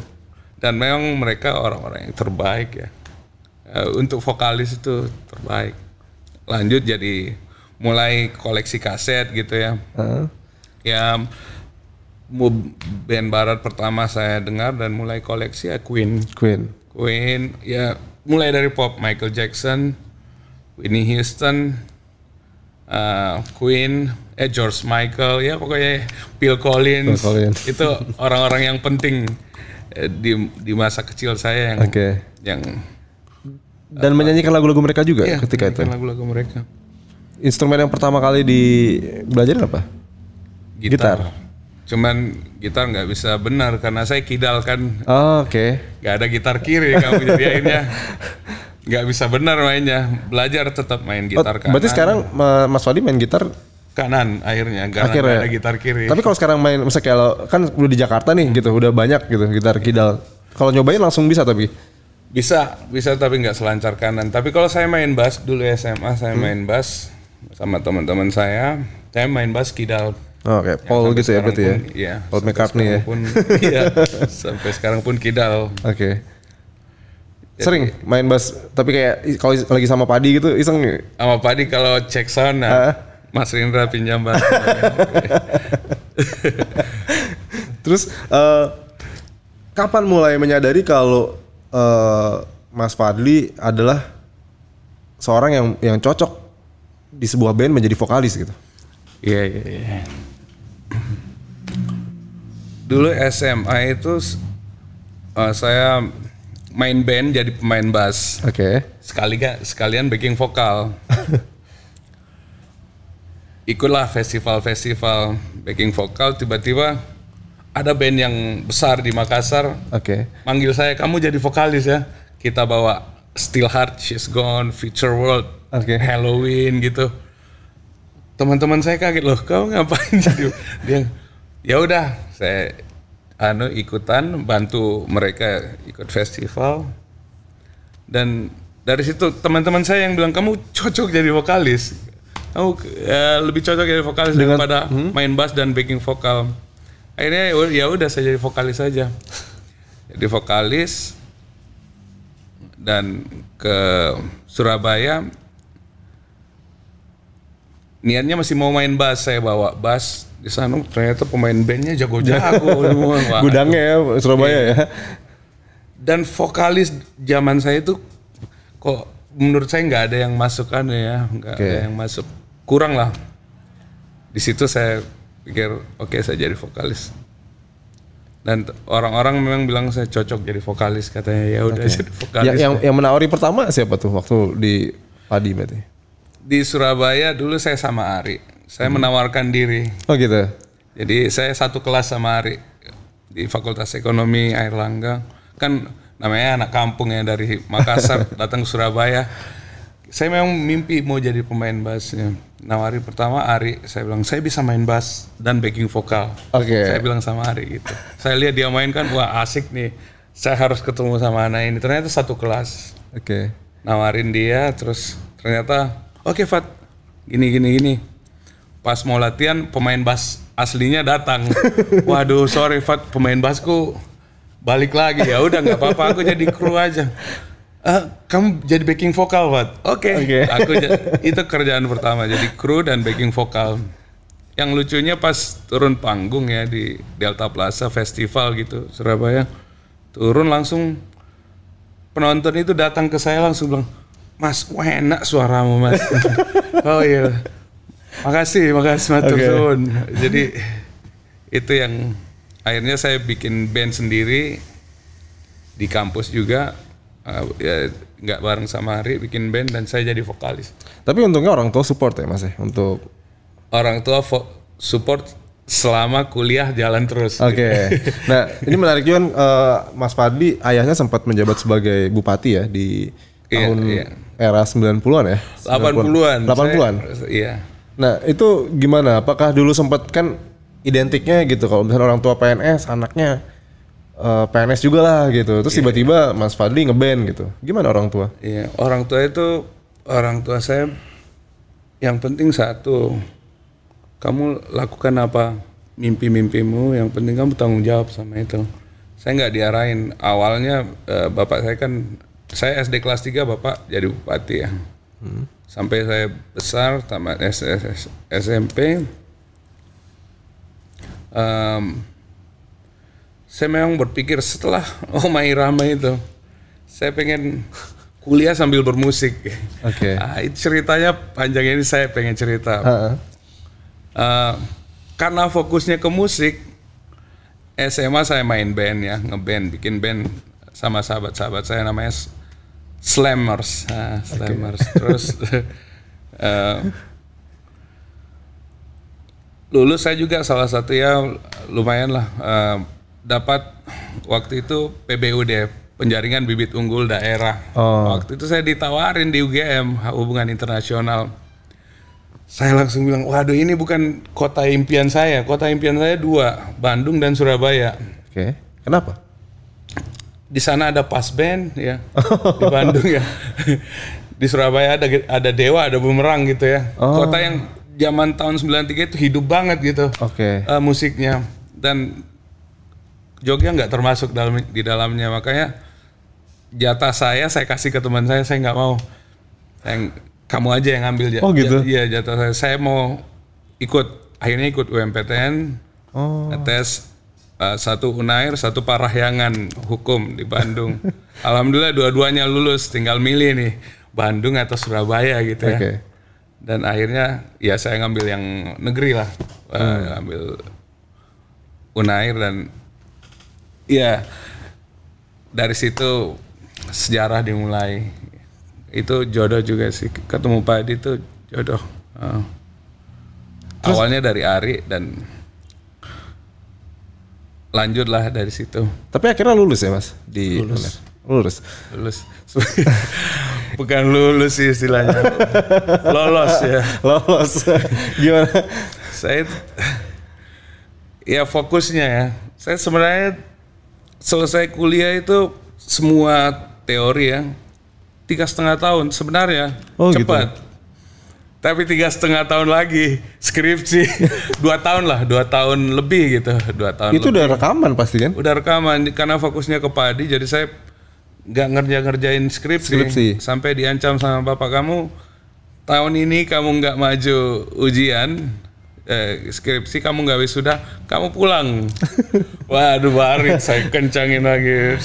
Dan memang mereka orang-orang yang terbaik ya. Eh, untuk vokalis itu terbaik lanjut jadi mulai koleksi kaset gitu ya uh. ya band barat pertama saya dengar dan mulai koleksi ya Queen Queen Queen ya mulai dari pop Michael Jackson Whitney Houston uh, Queen eh George Michael ya pokoknya Bill Collins, Phil Collins. itu orang-orang yang penting eh, di di masa kecil saya yang okay. yang dan menyanyikan lagu-lagu mereka juga iya, ketika itu. Ya? lagu-lagu mereka. Instrumen yang pertama kali di belajar apa? Gitar. gitar. Cuman gitar nggak bisa benar karena saya kidal kan. Oh, Oke. Okay. Gak ada gitar kiri kamu jadi akhirnya nggak bisa benar mainnya. Belajar tetap main gitar oh, kanan. Berarti sekarang Mas Wadi main gitar kanan akhirnya karena akhirnya. Ya? ada gitar kiri. Tapi kalau sekarang main misalnya kalau kan udah di Jakarta nih gitu, udah banyak gitu gitar kidal. Kalau nyobain langsung bisa tapi bisa, bisa tapi nggak selancar kanan. Tapi kalau saya main bass dulu SMA, saya hmm. main bass sama teman-teman saya. Saya main bass kidal. Oh, Oke, okay. Paul gitu ya berarti ya. Iya. Paul McCartney ya. Pun, iya. Sampai sekarang pun kidal. Oke. Okay. Sering main bass, tapi kayak kalau lagi sama Padi gitu iseng nih. Sama Padi kalau cek sound nah, Mas Rindra pinjam bass. Terus uh, kapan mulai menyadari kalau Eh, Mas Fadli adalah seorang yang yang cocok di sebuah band menjadi vokalis gitu. Iya yeah, iya yeah, iya. Yeah. Dulu SMA itu uh, saya main band jadi pemain bass. Oke. Okay. Sekali sekalian backing vokal. Ikutlah festival-festival backing vokal tiba-tiba ada band yang besar di Makassar. Oke. Okay. Manggil saya, kamu jadi vokalis ya. Kita bawa Still Heart, She's Gone, Future World, okay. Halloween gitu. Teman-teman saya kaget loh, kau ngapain jadi? Dia, ya udah, saya anu ikutan bantu mereka ikut festival. Dan dari situ teman-teman saya yang bilang kamu cocok jadi vokalis. Kamu uh, lebih cocok jadi vokalis Dengan, daripada hmm? main bass dan backing vokal akhirnya ya, ya udah saya jadi vokalis saja jadi vokalis dan ke Surabaya niatnya masih mau main bass saya bawa bass di sana ternyata pemain bandnya jago-jago gudangnya ya Surabaya iya. ya dan vokalis zaman saya itu kok menurut saya nggak ada yang masuk kan ya nggak okay. ada yang masuk kurang lah di situ saya pikir oke okay, saya jadi vokalis dan orang-orang memang bilang saya cocok jadi vokalis katanya ya udah okay. jadi vokalis yang, yang yang menawari pertama siapa tuh waktu di Padi berarti di Surabaya dulu saya sama Ari saya hmm. menawarkan diri oh gitu jadi saya satu kelas sama Ari di Fakultas Ekonomi Air Langga kan namanya anak kampung ya dari Makassar datang ke Surabaya saya memang mimpi mau jadi pemain bassnya. Nawari pertama Ari, saya bilang saya bisa main bass dan backing vokal. Oke. Okay. Saya bilang sama Ari gitu. saya lihat dia main kan, wah asik nih. Saya harus ketemu sama anak ini. Ternyata satu kelas. Oke. Okay. Nawarin dia, terus ternyata oke okay, Fat, gini gini gini. Pas mau latihan pemain bass aslinya datang. Waduh, sorry Fat, pemain bassku balik lagi ya udah nggak apa-apa aku jadi kru aja Uh, kamu jadi backing vokal, buat, Oke. Okay. Okay. Aku itu kerjaan pertama jadi kru dan backing vokal. Yang lucunya pas turun panggung ya di Delta Plaza Festival gitu Surabaya. Turun langsung penonton itu datang ke saya langsung bilang, "Mas, wah enak suaramu, Mas." oh iya. Makasih, makasih mas okay. Jadi itu yang akhirnya saya bikin band sendiri di kampus juga uh, ya, nggak bareng sama Ari bikin band dan saya jadi vokalis. Tapi untungnya orang tua support ya Mas ya, untuk orang tua support selama kuliah jalan terus. Oke. Okay. Nah, ini menarik juga uh, Mas Fadli ayahnya sempat menjabat sebagai bupati ya di iya, tahun iya. era 90-an ya. 80-an. 80-an. Iya. Nah, itu gimana? Apakah dulu sempat kan identiknya gitu kalau misalnya orang tua PNS, anaknya uh, PNS juga lah gitu. Terus tiba-tiba yeah. Mas Fadli ngeband gitu. Gimana orang tua? Iya, yeah. orang tua itu orang tua saya yang penting satu. Kamu lakukan apa mimpi-mimpimu, yang penting kamu tanggung jawab sama itu. Saya nggak diarahin. Awalnya uh, bapak saya kan saya SD kelas 3 bapak jadi bupati ya. Hmm. Sampai saya besar tamat SMP um, saya memang berpikir setelah Oh My Rama itu, saya pengen kuliah sambil bermusik. Oke. Okay. Nah, ceritanya panjang ini saya pengen cerita. Uh -uh. Uh, karena fokusnya ke musik, SMA saya main band ya, ngeband, bikin band sama sahabat-sahabat saya namanya Slammers, uh, Slammers. Okay. Terus uh, lulus saya juga salah satu ya lumayan lah. Uh, dapat waktu itu PBUD penjaringan bibit unggul daerah. Oh. Waktu itu saya ditawarin di UGM hubungan internasional. Saya langsung bilang, waduh ini bukan kota impian saya. Kota impian saya dua, Bandung dan Surabaya. Oke, okay. kenapa? Di sana ada pas band ya, di Bandung ya. di Surabaya ada ada Dewa, ada Bumerang gitu ya. Oh. Kota yang zaman tahun 93 itu hidup banget gitu. Oke. Okay. Uh, eh, musiknya dan Jogja nggak termasuk dalam di dalamnya makanya jatah saya saya kasih ke teman saya saya nggak mau yang kamu aja yang ambil jatah. Oh gitu. Iya jatah saya saya mau ikut akhirnya ikut UMPTN oh. tes uh, eh, satu Unair satu Parahyangan hukum di Bandung. Alhamdulillah dua-duanya lulus tinggal milih nih Bandung atau Surabaya gitu ya. Okay. Dan akhirnya ya saya ngambil yang negeri lah hmm. uh, ambil Unair dan Iya. Dari situ sejarah dimulai. Itu jodoh juga sih. Ketemu Pak Edi itu jodoh. Uh. Terus? Awalnya dari Ari dan lanjutlah dari situ. Tapi akhirnya lulus ya mas di lulus. Lulus. Lulus. Bukan lulus sih istilahnya. Lolos ya. Lolos. Gimana? Saya ya fokusnya ya. Saya sebenarnya selesai kuliah itu semua teori ya tiga setengah tahun sebenarnya oh, gitu. cepat. Gitu. Tapi tiga setengah tahun lagi skripsi dua tahun lah dua tahun lebih gitu dua tahun. Itu lebih. udah rekaman pasti kan? Udah rekaman karena fokusnya ke padi jadi saya nggak ngerja ngerjain skripsi, skripsi sampai diancam sama bapak kamu tahun ini kamu nggak maju ujian eh, skripsi kamu nggak wisuda kamu pulang waduh barit saya kencangin lagi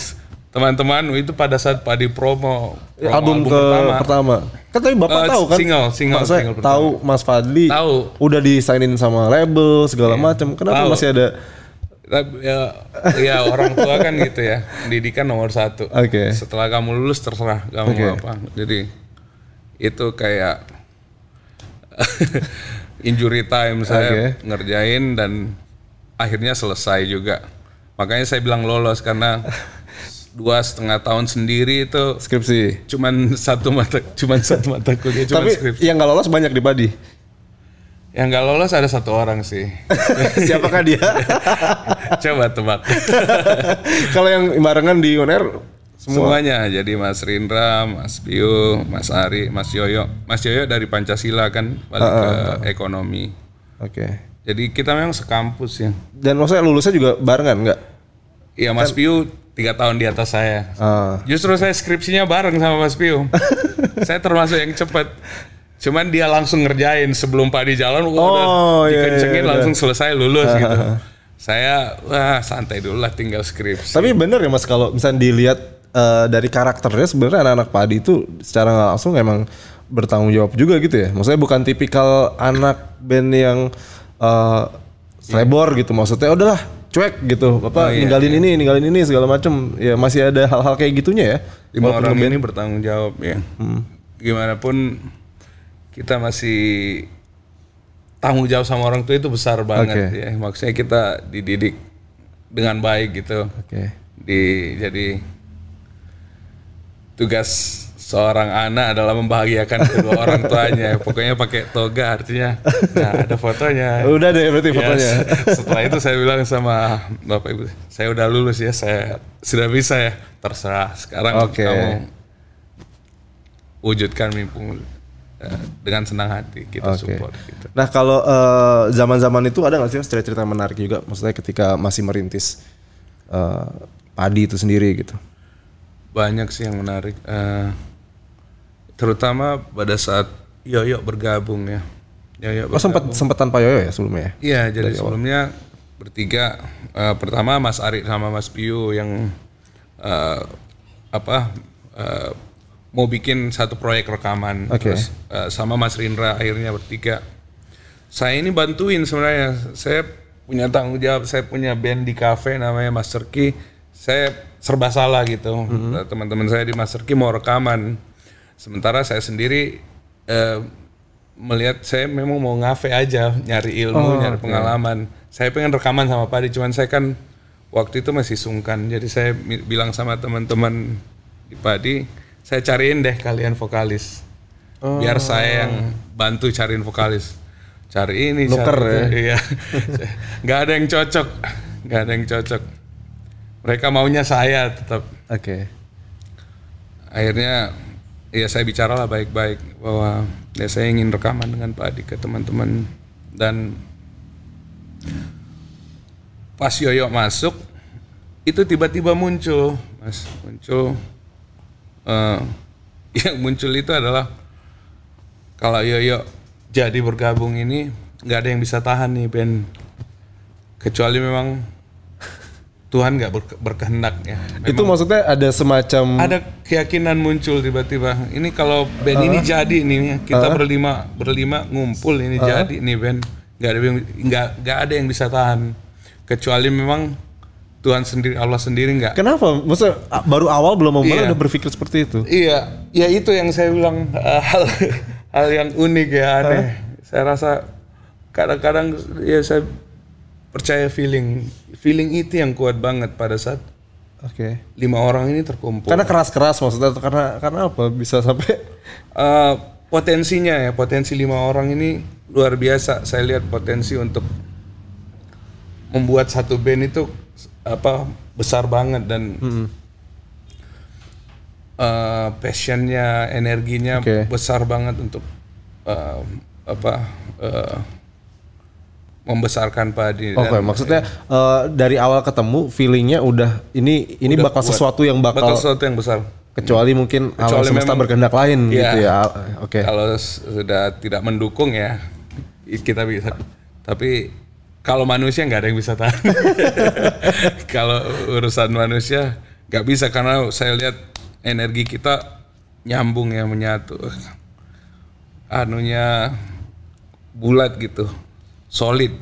teman-teman itu pada saat padi promo, ya, promo album, album ke pertama, pertama. kan tapi bapak uh, tahu kan single single, Maksudnya single pertama. Mas Fadli tahu udah disainin sama label segala yeah. macam kenapa tahu. masih ada ya, ya orang tua kan gitu ya pendidikan nomor satu okay. setelah kamu lulus terserah kamu okay. apa jadi itu kayak injury time saya okay. ngerjain dan akhirnya selesai juga. Makanya saya bilang lolos karena dua setengah tahun sendiri itu skripsi cuman satu mata cuman satu mata kuliah cuman tapi skripsi. yang nggak lolos banyak di padi yang nggak lolos ada satu orang sih. Siapakah dia? Coba tebak. Kalau yang barengan di UNR Semuanya. Jadi Mas Rindra, Mas Piu, Mas Ari, Mas Yoyo. Mas Yoyo dari Pancasila kan balik uh, uh, uh. ke ah, ekonomi. Oke. Okay. Jadi kita memang sekampus ya. Dan maksudnya lulusnya juga barengan nggak? Iya Mas kan. Piu tiga tahun di atas saya. Uh. Justru saya skripsinya bareng sama Mas Piu. saya termasuk yang cepat. Cuman dia langsung ngerjain sebelum Pak di jalan, oh, udah iya, iya, dikencengin iya, iya, langsung selesai lulus uh. gitu. Saya wah santai dulu lah tinggal skripsi. Tapi bener ya Mas kalau misalnya dilihat uh, dari karakternya sebenarnya anak-anak padi itu secara langsung emang bertanggung jawab juga gitu ya. Maksudnya bukan tipikal anak band yang uh, selebor gitu maksudnya. Udahlah, cuek gitu. Apa oh, iya, ninggalin iya. ini, ninggalin ini segala macem. Ya masih ada hal-hal kayak gitunya ya. Lima orang band. ini bertanggung jawab ya. Hmm. Gimana pun kita masih tanggung jawab sama orang tua itu besar banget okay. ya. Maksudnya kita dididik dengan baik gitu. Oke. Okay. Di jadi tugas seorang anak adalah membahagiakan kedua orang tuanya. Pokoknya pakai toga artinya. Nah, ada fotonya. Udah deh berarti yes. fotonya. Setelah itu saya bilang sama Bapak Ibu, saya udah lulus ya, saya sudah bisa ya. Terserah. Sekarang okay. kamu wujudkan mimpi eh, dengan senang hati kita okay. support. Gitu. Nah kalau zaman eh, zaman-zaman itu ada nggak sih cerita-cerita menarik juga? Maksudnya ketika masih merintis uh, padi itu sendiri gitu? banyak sih yang menarik uh, terutama pada saat Yoyo bergabung ya Yoyo oh sempat sempat tanpa Yoyo ya sebelumnya ya? iya jadi Dari sebelumnya awal. bertiga uh, pertama Mas Ari sama Mas Piu yang uh, apa uh, mau bikin satu proyek rekaman okay. terus uh, sama Mas Rindra akhirnya bertiga saya ini bantuin sebenarnya saya punya tanggung jawab saya punya band di kafe namanya Master Key saya serba salah gitu. Mm-hmm. Eh, teman-teman saya di Master Key mau rekaman, sementara saya sendiri eh, melihat saya memang mau ngafe aja, nyari ilmu, oh, nyari pengalaman. Okay. Saya pengen rekaman sama Padi, cuman saya kan waktu itu masih sungkan, jadi saya bilang sama teman-teman di Padi, saya cariin deh kalian vokalis, oh. biar saya yang bantu cariin vokalis. Cari ini, Luker cari ya? iya. nggak ada yang cocok, nggak ada yang cocok mereka maunya saya tetap oke okay. akhirnya ya saya bicaralah baik-baik bahwa ya saya ingin rekaman dengan Pak Adi ke teman-teman dan pas Yoyo masuk itu tiba-tiba muncul mas muncul uh, yang muncul itu adalah kalau Yoyo jadi bergabung ini nggak ada yang bisa tahan nih Ben kecuali memang Tuhan nggak berkehendak ya. Memang itu maksudnya ada semacam ada keyakinan muncul tiba-tiba. Ini kalau band uh, ini ah. jadi nih kita uh, berlima berlima ngumpul ini uh, jadi ini band nggak ada nggak nggak ada yang bisa tahan kecuali memang Tuhan sendiri Allah sendiri nggak. Kenapa? Maksudnya baru awal belum mau iya. udah berpikir seperti itu? Iya, ya itu yang saya bilang uh, hal hal yang unik ya aneh. Huh? Saya rasa kadang-kadang ya saya percaya feeling feeling itu yang kuat banget pada saat Oke. Okay. Lima orang ini terkumpul. Karena keras-keras maksudnya karena karena apa bisa sampai uh, potensinya ya potensi lima orang ini luar biasa. Saya lihat potensi untuk membuat satu band itu apa besar banget dan -hmm. uh, passionnya energinya okay. besar banget untuk uh, apa uh, membesarkan Pak Adi. Oke, okay, maksudnya ya. uh, dari awal ketemu feelingnya udah ini ini udah bakal kuat. sesuatu yang bakal, bakal sesuatu yang besar. Kecuali hmm. mungkin kecuali alam semesta memang, berkehendak lain ya, gitu ya. Oke. Okay. Kalau sudah tidak mendukung ya kita bisa. Tapi kalau manusia nggak ada yang bisa tahan. kalau urusan manusia nggak bisa karena saya lihat energi kita nyambung ya menyatu. Anunya bulat gitu solid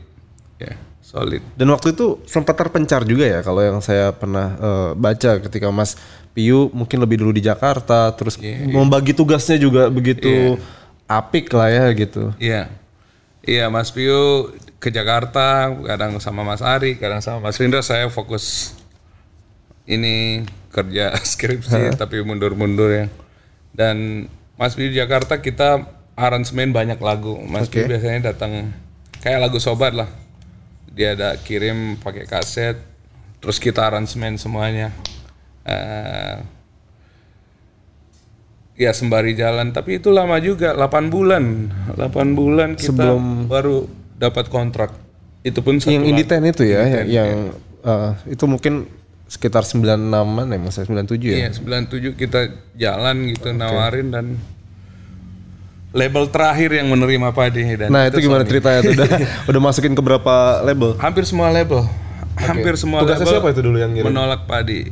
ya solid dan waktu itu sempat terpencar juga ya kalau yang saya pernah uh, baca ketika Mas Piu mungkin lebih dulu di Jakarta terus yeah, iya. membagi tugasnya juga begitu yeah. apik lah ya gitu iya yeah. iya Mas Piu ke Jakarta kadang sama Mas Ari kadang sama Mas Rindra saya fokus ini kerja skripsi tapi mundur-mundur ya dan Mas Piu di Jakarta kita aransemen banyak lagu Mas okay. Piu biasanya datang kayak lagu sobat lah dia ada kirim pakai kaset terus kita aransemen semuanya uh, ya sembari jalan tapi itu lama juga 8 bulan 8 bulan kita Sebelum baru dapat kontrak itu pun satu yang Inditen itu ya Inditen, ya, yang ya. Uh, itu mungkin sekitar 96an ya mas 97 ya iya 97 kita jalan gitu okay. nawarin dan label terakhir yang menerima Padi dan Nah, itu, itu gimana ceritanya itu Udah, udah masukin ke berapa label? Hampir semua label. Okay. Hampir semua Tugasnya label. siapa itu dulu yang ngirim? Menolak Padi.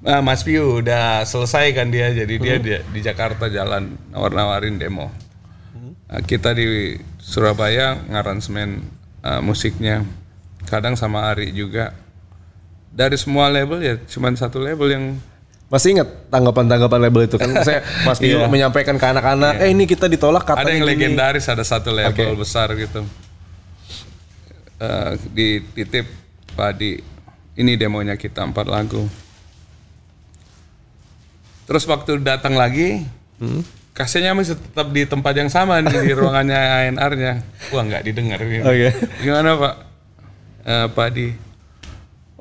Nah, Mas Piu udah selesai kan dia, jadi hmm. dia di, di Jakarta jalan warna-warin demo. Hmm. Ah, kita di Surabaya ngaransemen uh, musiknya, kadang sama Ari juga. Dari semua label ya, cuman satu label yang masih ingat tanggapan-tanggapan label itu kan? Saya Mas Bio yeah. menyampaikan ke anak-anak, yeah. eh ini kita ditolak katanya Ada yang gini. legendaris, ada satu label okay. besar gitu. Uh, dititip Padi, ini demonya kita empat lagu. Terus waktu datang lagi, hmm? kasihnya masih tetap di tempat yang sama nih, di ruangannya ANR-nya. Wah nggak didengar. ini Okay. Oh, iya. Gimana Pak? Uh, Pak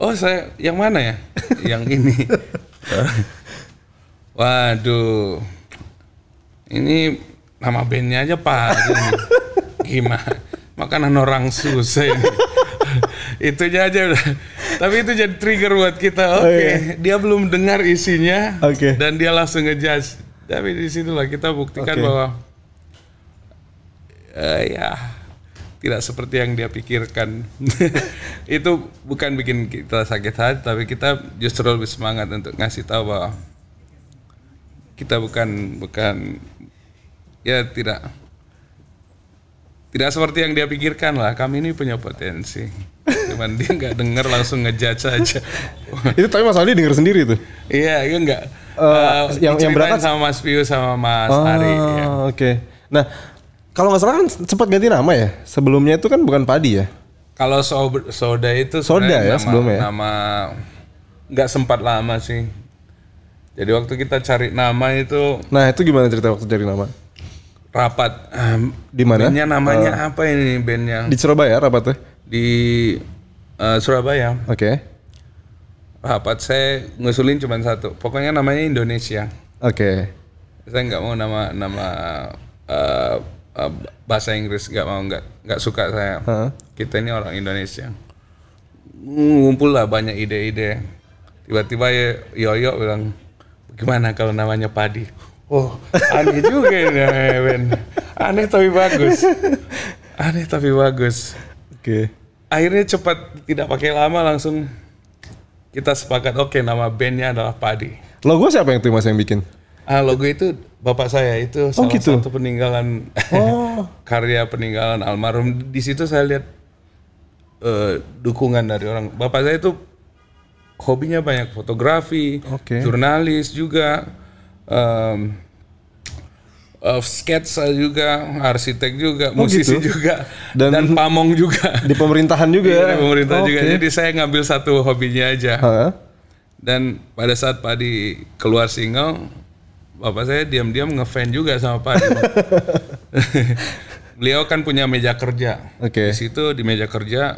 oh saya yang mana ya? yang ini. Waduh. Ini nama bandnya aja Pak. Gimana? Makanan orang susah ini. Itunya aja Tapi itu jadi trigger buat kita. Oh, Oke, okay. Iya. oh, dia belum dengar isinya. Oke. Okay. Dan dia langsung ngejudge. Tapi disitulah kita buktikan okay. bahwa uh, ya tidak seperti yang dia pikirkan. itu bukan bikin kita sakit hati, tapi kita justru lebih semangat untuk ngasih tahu bahwa kita bukan bukan ya tidak tidak seperti yang dia pikirkan lah. Kami ini punya potensi. Cuman dia nggak dengar langsung ngejudge aja. itu tapi Mas Aldi dengar sendiri tuh. Iya, itu iya enggak. Uh, eh, uh, eh, yang yang berangkat sama Mas Piu sama Mas oh, Ari. Ya. Oke. Okay. Nah, kalau nggak salah kan sempat ganti nama ya. Sebelumnya itu kan bukan padi ya. Kalau so soda itu soda ya nama, sebelumnya. Ya? Nama nggak sempat lama sih. Jadi waktu kita cari nama itu. Nah itu gimana cerita waktu cari nama? Rapat. Ehm, Di mana? Bandnya namanya uh, apa ini bandnya? Di Surabaya rapat tuh Di uh, Surabaya. Oke. Okay. Rapat saya ngusulin cuma satu. Pokoknya namanya Indonesia. Oke. Okay. Saya nggak mau nama nama uh, Eh, bahasa Inggris nggak mau nggak nggak suka saya huh? kita ini orang Indonesia ngumpul lah banyak ide-ide tiba-tiba ya Yoyo bilang gimana kalau namanya padi oh aneh juga ini eh, Ben aneh tapi bagus aneh tapi bagus oke okay. akhirnya cepat tidak pakai lama langsung kita sepakat oke okay, nama bandnya adalah padi lo gue siapa yang tuh mas yang bikin Ah, logo itu bapak saya itu oh, salah gitu? satu peninggalan oh. karya peninggalan almarhum. Di situ saya lihat uh, dukungan dari orang. Bapak saya itu hobinya banyak fotografi, okay. jurnalis juga, um, uh, sketsa juga, arsitek juga, oh, musisi gitu? juga, dan, dan pamong juga. Di pemerintahan juga. Iya, di pemerintahan oh, juga. Okay. Jadi saya ngambil satu hobinya aja. Ha? Dan pada saat pak Padi keluar single, bapak saya diam-diam ngefan juga sama Pak. beliau kan punya meja kerja. Oke. Okay. Di situ di meja kerja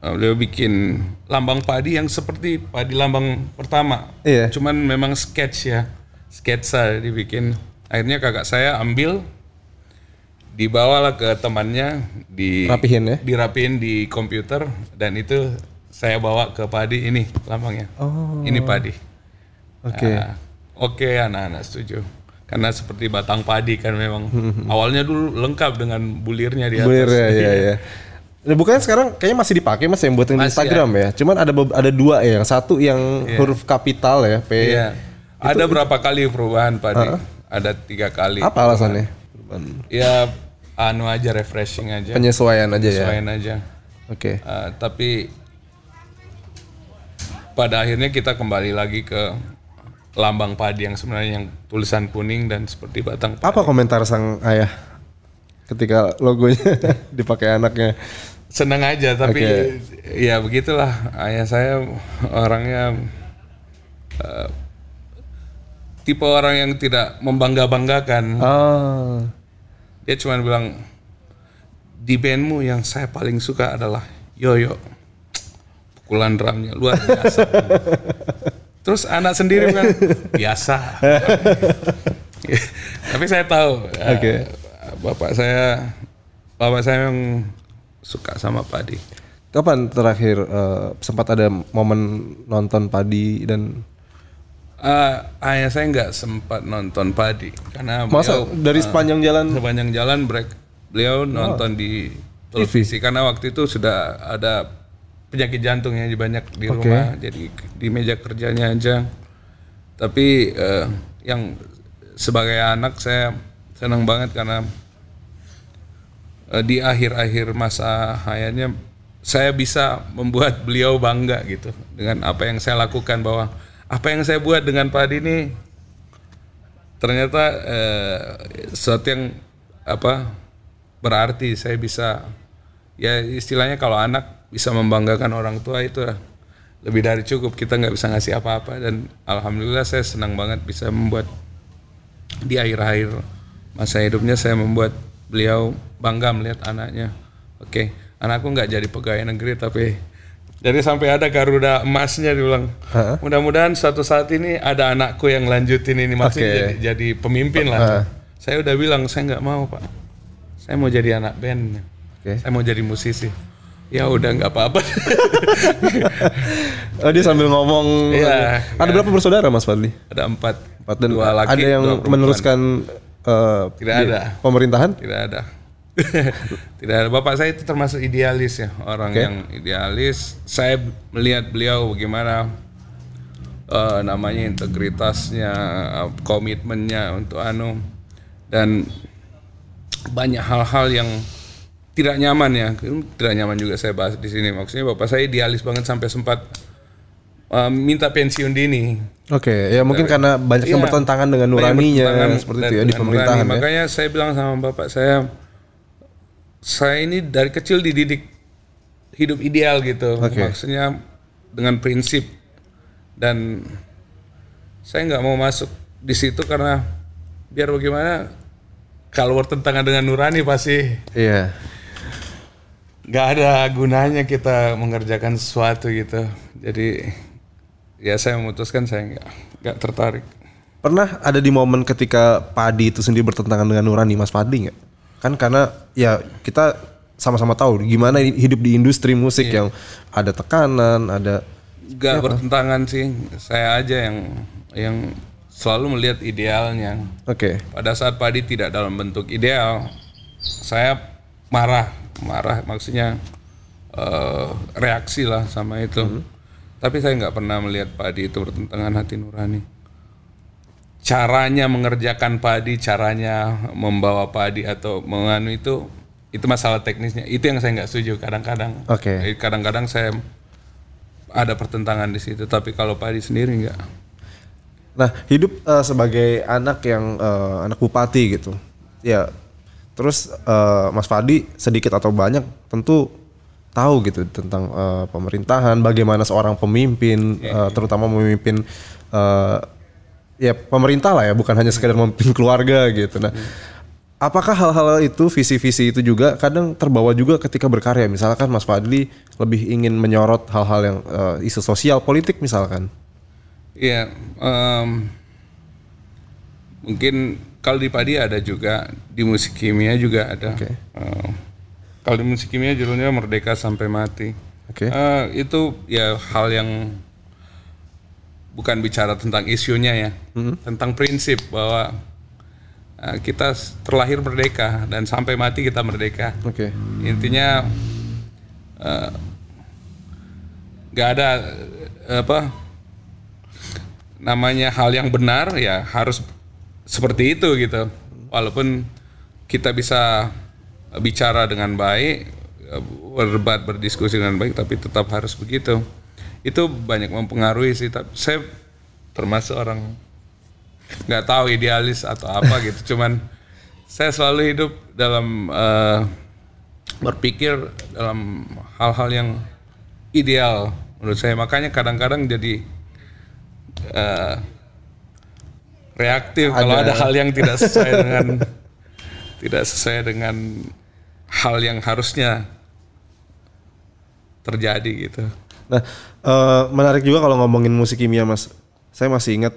eh, beliau bikin lambang padi yang seperti padi lambang pertama. Iya. Cuman memang sketch ya, sketsa dibikin. Akhirnya kakak saya ambil dibawalah ke temannya di rapihin ya dirapihin di komputer dan itu saya bawa ke padi ini lambangnya oh. ini padi oke okay. Nah, Oke, anak-anak setuju. Karena seperti batang padi kan memang awalnya dulu lengkap dengan bulirnya di atas. Bulir ya, ya, iya. ya. Nah, bukannya sekarang kayaknya masih dipakai mas yang buat yang di Instagram ya. ya. Cuman ada ada dua ya, yang satu yang yeah. huruf kapital ya P. Yeah. Itu, ada berapa kali perubahan padi? uh Ada tiga kali. Apa alasannya? Perubahan. Ya anu aja refreshing aja. Penyesuaian aja Penyesuaian ya. Penyesuaian aja. Oke. Okay. Uh, eh, tapi pada akhirnya kita kembali lagi ke lambang padi yang sebenarnya yang tulisan kuning dan seperti batang. Padi. Apa komentar sang ayah ketika logonya dipakai anaknya? seneng aja tapi okay. ya begitulah ayah saya orangnya uh, tipe orang yang tidak membangga-banggakan. Oh. Dia cuma bilang di bandmu yang saya paling suka adalah Yoyo. Pukulan drumnya luar biasa. Terus anak sendiri kan biasa. Tapi saya tahu. Ya, okay. Bapak saya bapak saya yang suka sama padi. Kapan terakhir uh, sempat ada momen nonton padi dan Uh, ayah saya nggak sempat nonton padi karena Masa beliau, dari eh, sepanjang uh, jalan sepanjang jalan break beliau oh. nonton oh. di televisi TV. karena waktu itu sudah ada penyakit jantungnya banyak di okay. rumah jadi di meja kerjanya aja tapi uh, yang sebagai anak saya senang banget karena uh, di akhir-akhir masa hayatnya saya bisa membuat beliau bangga gitu dengan apa yang saya lakukan bahwa apa yang saya buat dengan padi ini ternyata eh, sesuatu yang apa berarti saya bisa ya istilahnya kalau anak bisa membanggakan orang tua itu lebih dari cukup kita nggak bisa ngasih apa-apa dan alhamdulillah saya senang banget bisa membuat di akhir-akhir masa hidupnya saya membuat beliau bangga melihat anaknya oke anakku nggak jadi pegawai negeri tapi jadi sampai ada Garuda emasnya diulang. Mudah-mudahan suatu saat ini ada anakku yang lanjutin ini masih okay. jadi, jadi pemimpin lah. Ha. lah. Saya udah bilang saya nggak mau pak. Saya mau jadi anak band. Okay. Saya mau jadi musisi. Ya udah nggak apa-apa. oh, dia sambil ngomong. Ya, Ada ya. berapa bersaudara Mas Fadli? Ada empat. Empat dan dua laki. Ada yang dua meneruskan uh, tidak ada pemerintahan? Tidak ada. tidak ada. Bapak saya itu termasuk idealis ya orang okay. yang idealis. Saya melihat beliau bagaimana uh, namanya integritasnya, komitmennya untuk anu dan banyak hal-hal yang tidak nyaman ya tidak nyaman juga saya bahas di sini maksudnya bapak saya idealis banget sampai sempat uh, minta pensiun dini oke okay, ya mungkin karena banyak yang iya, bertentangan dengan nuraninya bertentangan seperti itu ya di pemerintahan nurani. ya. makanya saya bilang sama bapak saya saya ini dari kecil dididik hidup ideal gitu okay. maksudnya dengan prinsip dan saya nggak mau masuk di situ karena biar bagaimana kalau bertentangan dengan nurani pasti iya nggak ada gunanya kita mengerjakan sesuatu gitu. Jadi ya saya memutuskan saya nggak nggak tertarik. Pernah ada di momen ketika Padi itu sendiri bertentangan dengan Nurani Mas Padi nggak? Kan karena ya kita sama-sama tahu gimana hidup di industri musik iya. yang ada tekanan, ada nggak bertentangan sih. Saya aja yang yang selalu melihat idealnya. Oke. Okay. Pada saat Padi tidak dalam bentuk ideal, saya marah marah maksudnya uh, reaksi lah sama itu hmm. tapi saya nggak pernah melihat padi itu bertentangan hati nurani caranya mengerjakan padi caranya membawa padi atau menganu itu itu masalah teknisnya itu yang saya nggak setuju kadang-kadang okay. Eh, kadang-kadang saya ada pertentangan di situ tapi kalau padi sendiri nggak nah hidup uh, sebagai anak yang uh, anak bupati gitu ya Terus uh, Mas Fadi sedikit atau banyak tentu tahu gitu tentang uh, pemerintahan, bagaimana seorang pemimpin, uh, terutama memimpin uh, ya pemerintah lah ya, bukan hanya sekedar memimpin keluarga gitu. Nah, hmm. apakah hal-hal itu, visi-visi itu juga kadang terbawa juga ketika berkarya? Misalkan Mas Fadli lebih ingin menyorot hal-hal yang uh, isu sosial, politik misalkan? Iya, um, mungkin kalau di padi ada juga di musik kimia juga ada okay. uh, eh, kalau di musik kimia judulnya merdeka sampai mati okay. uh, eh, itu ya hal yang bukan bicara tentang isunya ya mm-hmm. tentang prinsip bahwa uh, kita terlahir merdeka dan sampai mati kita merdeka okay. intinya nggak uh, ada apa namanya hal yang benar ya harus seperti itu gitu. Walaupun kita bisa bicara dengan baik, berdebat, berdiskusi dengan baik, tapi tetap harus begitu. Itu banyak mempengaruhi sih. Tapi saya termasuk orang nggak tahu idealis atau apa gitu. Cuman saya selalu hidup dalam uh, berpikir dalam hal-hal yang ideal menurut saya. Makanya kadang-kadang jadi uh, reaktif kalau ada hal yang tidak sesuai dengan tidak sesuai dengan hal yang harusnya terjadi gitu. Nah, uh, menarik juga kalau ngomongin musik kimia, Mas. Saya masih ingat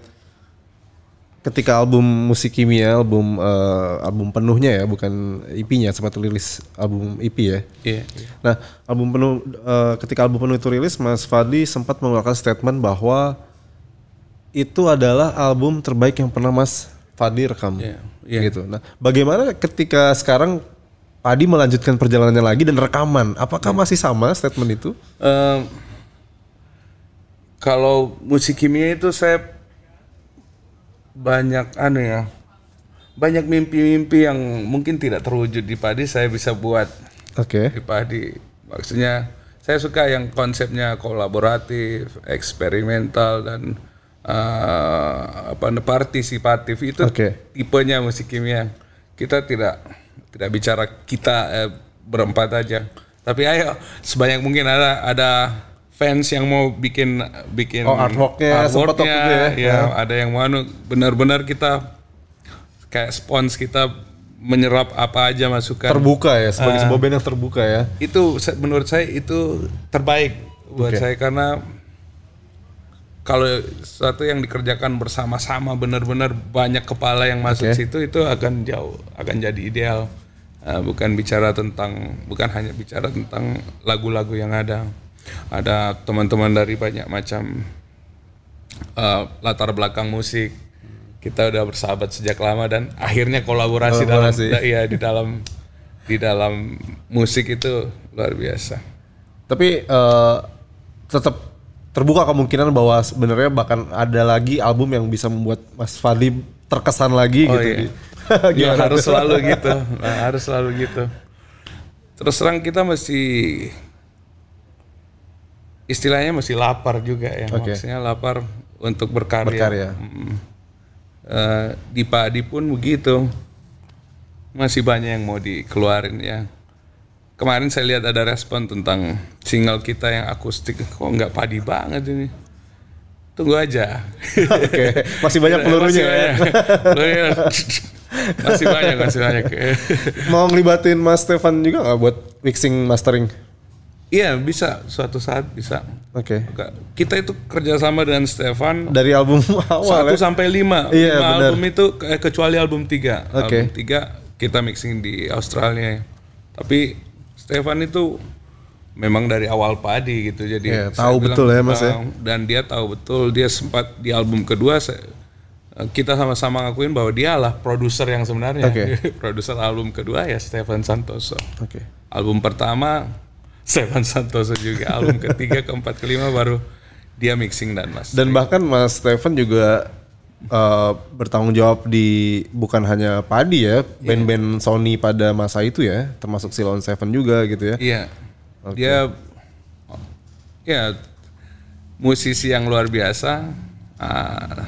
ketika album musik kimia, album uh, album penuhnya ya, bukan ip e nya sempat rilis album IP e ya. Iya. Yeah, yeah. Nah, album penuh uh, ketika album penuh itu rilis, Mas Fadli sempat mengeluarkan statement bahwa itu adalah album terbaik yang pernah Mas Fadi rekam. Yeah, yeah. Gitu. Nah, bagaimana ketika sekarang Padi melanjutkan perjalanannya lagi dan rekaman, apakah yeah. masih sama statement itu? Um, kalau musik kimia itu saya banyak anu ya, banyak mimpi-mimpi yang mungkin tidak terwujud di Padi saya bisa buat. Oke. Okay. Di Padi, maksudnya saya suka yang konsepnya kolaboratif, eksperimental dan uh, apa partisipatif itu okay. tipenya musik kimia kita tidak tidak bicara kita eh, berempat aja tapi ayo sebanyak mungkin ada ada fans yang mau bikin bikin oh, artworknya, artworknya ya, iya, ya ada yang mau anu, benar-benar kita kayak spons kita menyerap apa aja masukan terbuka ya sebagai uh, sebuah band yang terbuka ya itu menurut saya itu terbaik buat okay. saya karena kalau satu yang dikerjakan bersama-sama benar-benar banyak kepala yang masuk okay. situ itu akan jauh akan jadi ideal uh, bukan bicara tentang bukan hanya bicara tentang lagu-lagu yang ada ada teman-teman dari banyak macam uh, latar belakang musik kita udah bersahabat sejak lama dan akhirnya kolaborasi, kolaborasi. dalam iya di dalam di dalam musik itu luar biasa tapi uh, eh, tetap terbuka kemungkinan bahwa sebenarnya bahkan ada lagi album yang bisa membuat Mas Fadli terkesan lagi oh, gitu. Iya. ya, harus selalu gitu. Nah, harus selalu gitu. Terus terang kita masih istilahnya masih lapar juga ya. Okay. Maksudnya lapar untuk berkarya. Berkarya. Eh, di Pak Adi pun begitu. Masih banyak yang mau dikeluarin ya kemarin saya lihat ada respon tentang single kita yang akustik kok nggak padi banget ini tunggu aja okay. masih banyak pelurunya masih ya banyak. masih banyak masih banyak mau ngelibatin mas Stefan juga nggak buat mixing mastering Iya bisa suatu saat bisa. Oke. Okay. Kita itu kerjasama dengan Stefan dari album awal. Satu ya? sampai lima. Iya album itu eh, kecuali album tiga. Okay. Album tiga kita mixing di Australia. Tapi Stefan itu memang dari awal padi gitu jadi ya, tahu bilang, ya mas ya dan dia tahu betul dia sempat di album kedua saya, eh, kita sama-sama ngakuin bahwa dialah produser yang sebenarnya okay. produser album kedua ya Stefan Santoso okay. album pertama Stefan Santoso juga album ketiga keempat kelima baru dia mixing dan mas dan bahkan mas Stefan juga uh, bertanggung jawab di bukan hanya padi ya, iya. band-band yeah. Sony pada masa itu ya, termasuk iya. Silon Seven juga gitu ya. Iya. Yeah. Okay. Dia ya musisi yang luar biasa, uh,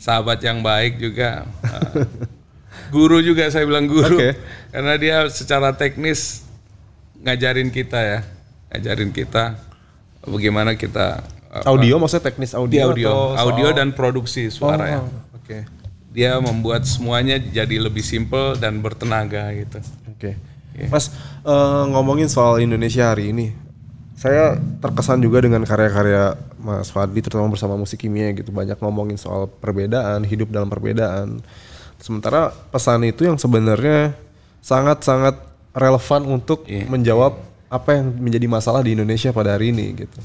sahabat yang baik juga. Uh, guru juga saya bilang guru. Okay. Karena dia secara teknis ngajarin kita ya, ngajarin kita bagaimana kita Ah, ah. Audio maksudnya teknis audio, audio, iya, atau audio dan produksi suara oh, ya. Oke. Okay. Dia membuat semuanya jadi lebih simple dan bertenaga gitu. Oke. Okay. Iya. Yeah. Mas uh, ngomongin soal Indonesia hari ini, saya terkesan juga dengan karya-karya Mas Fadli terutama bersama musik kimia gitu banyak ngomongin soal perbedaan hidup dalam perbedaan sementara pesan itu yang sebenarnya sangat-sangat relevan untuk yeah. menjawab apa yang menjadi masalah di Indonesia pada hari ini gitu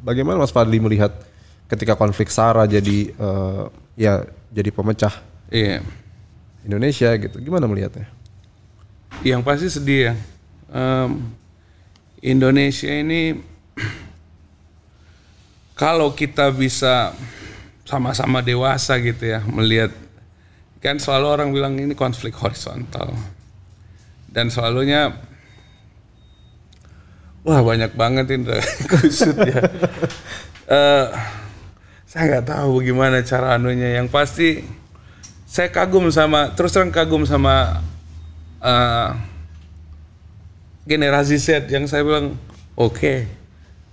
Bagaimana Mas Fadli melihat ketika konflik SARA jadi uh, ya jadi pemecah iya. Indonesia gitu? Gimana melihatnya? Yang pasti sedih ya. Um, Indonesia ini kalau kita bisa sama-sama dewasa gitu ya melihat kan selalu orang bilang ini konflik horizontal dan selalunya Wah banyak banget Indra kusut ya. uh, saya nggak tahu bagaimana cara anunya. Yang pasti saya kagum sama terus terang kagum sama uh, generasi Z yang saya bilang oke. Okay.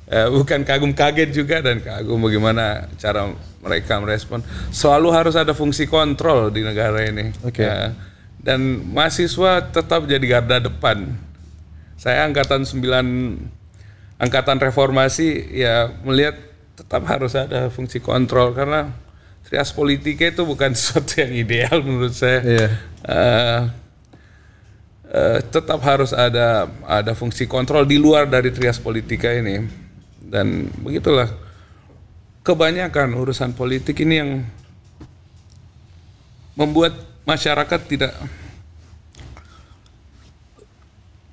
Uh, eh, bukan kagum kaget juga dan kagum bagaimana cara mereka merespon. Selalu harus ada fungsi kontrol di negara ini. Oke. Okay. Ya. Uh, Dan mahasiswa tetap jadi garda depan saya angkatan 9 angkatan reformasi ya melihat tetap harus ada fungsi kontrol karena trias politika itu bukan sesuatu yang ideal menurut saya. Yeah. Iya. Uh, eh, uh, tetap harus ada ada fungsi kontrol di luar dari trias politika ini dan begitulah kebanyakan urusan politik ini yang membuat masyarakat tidak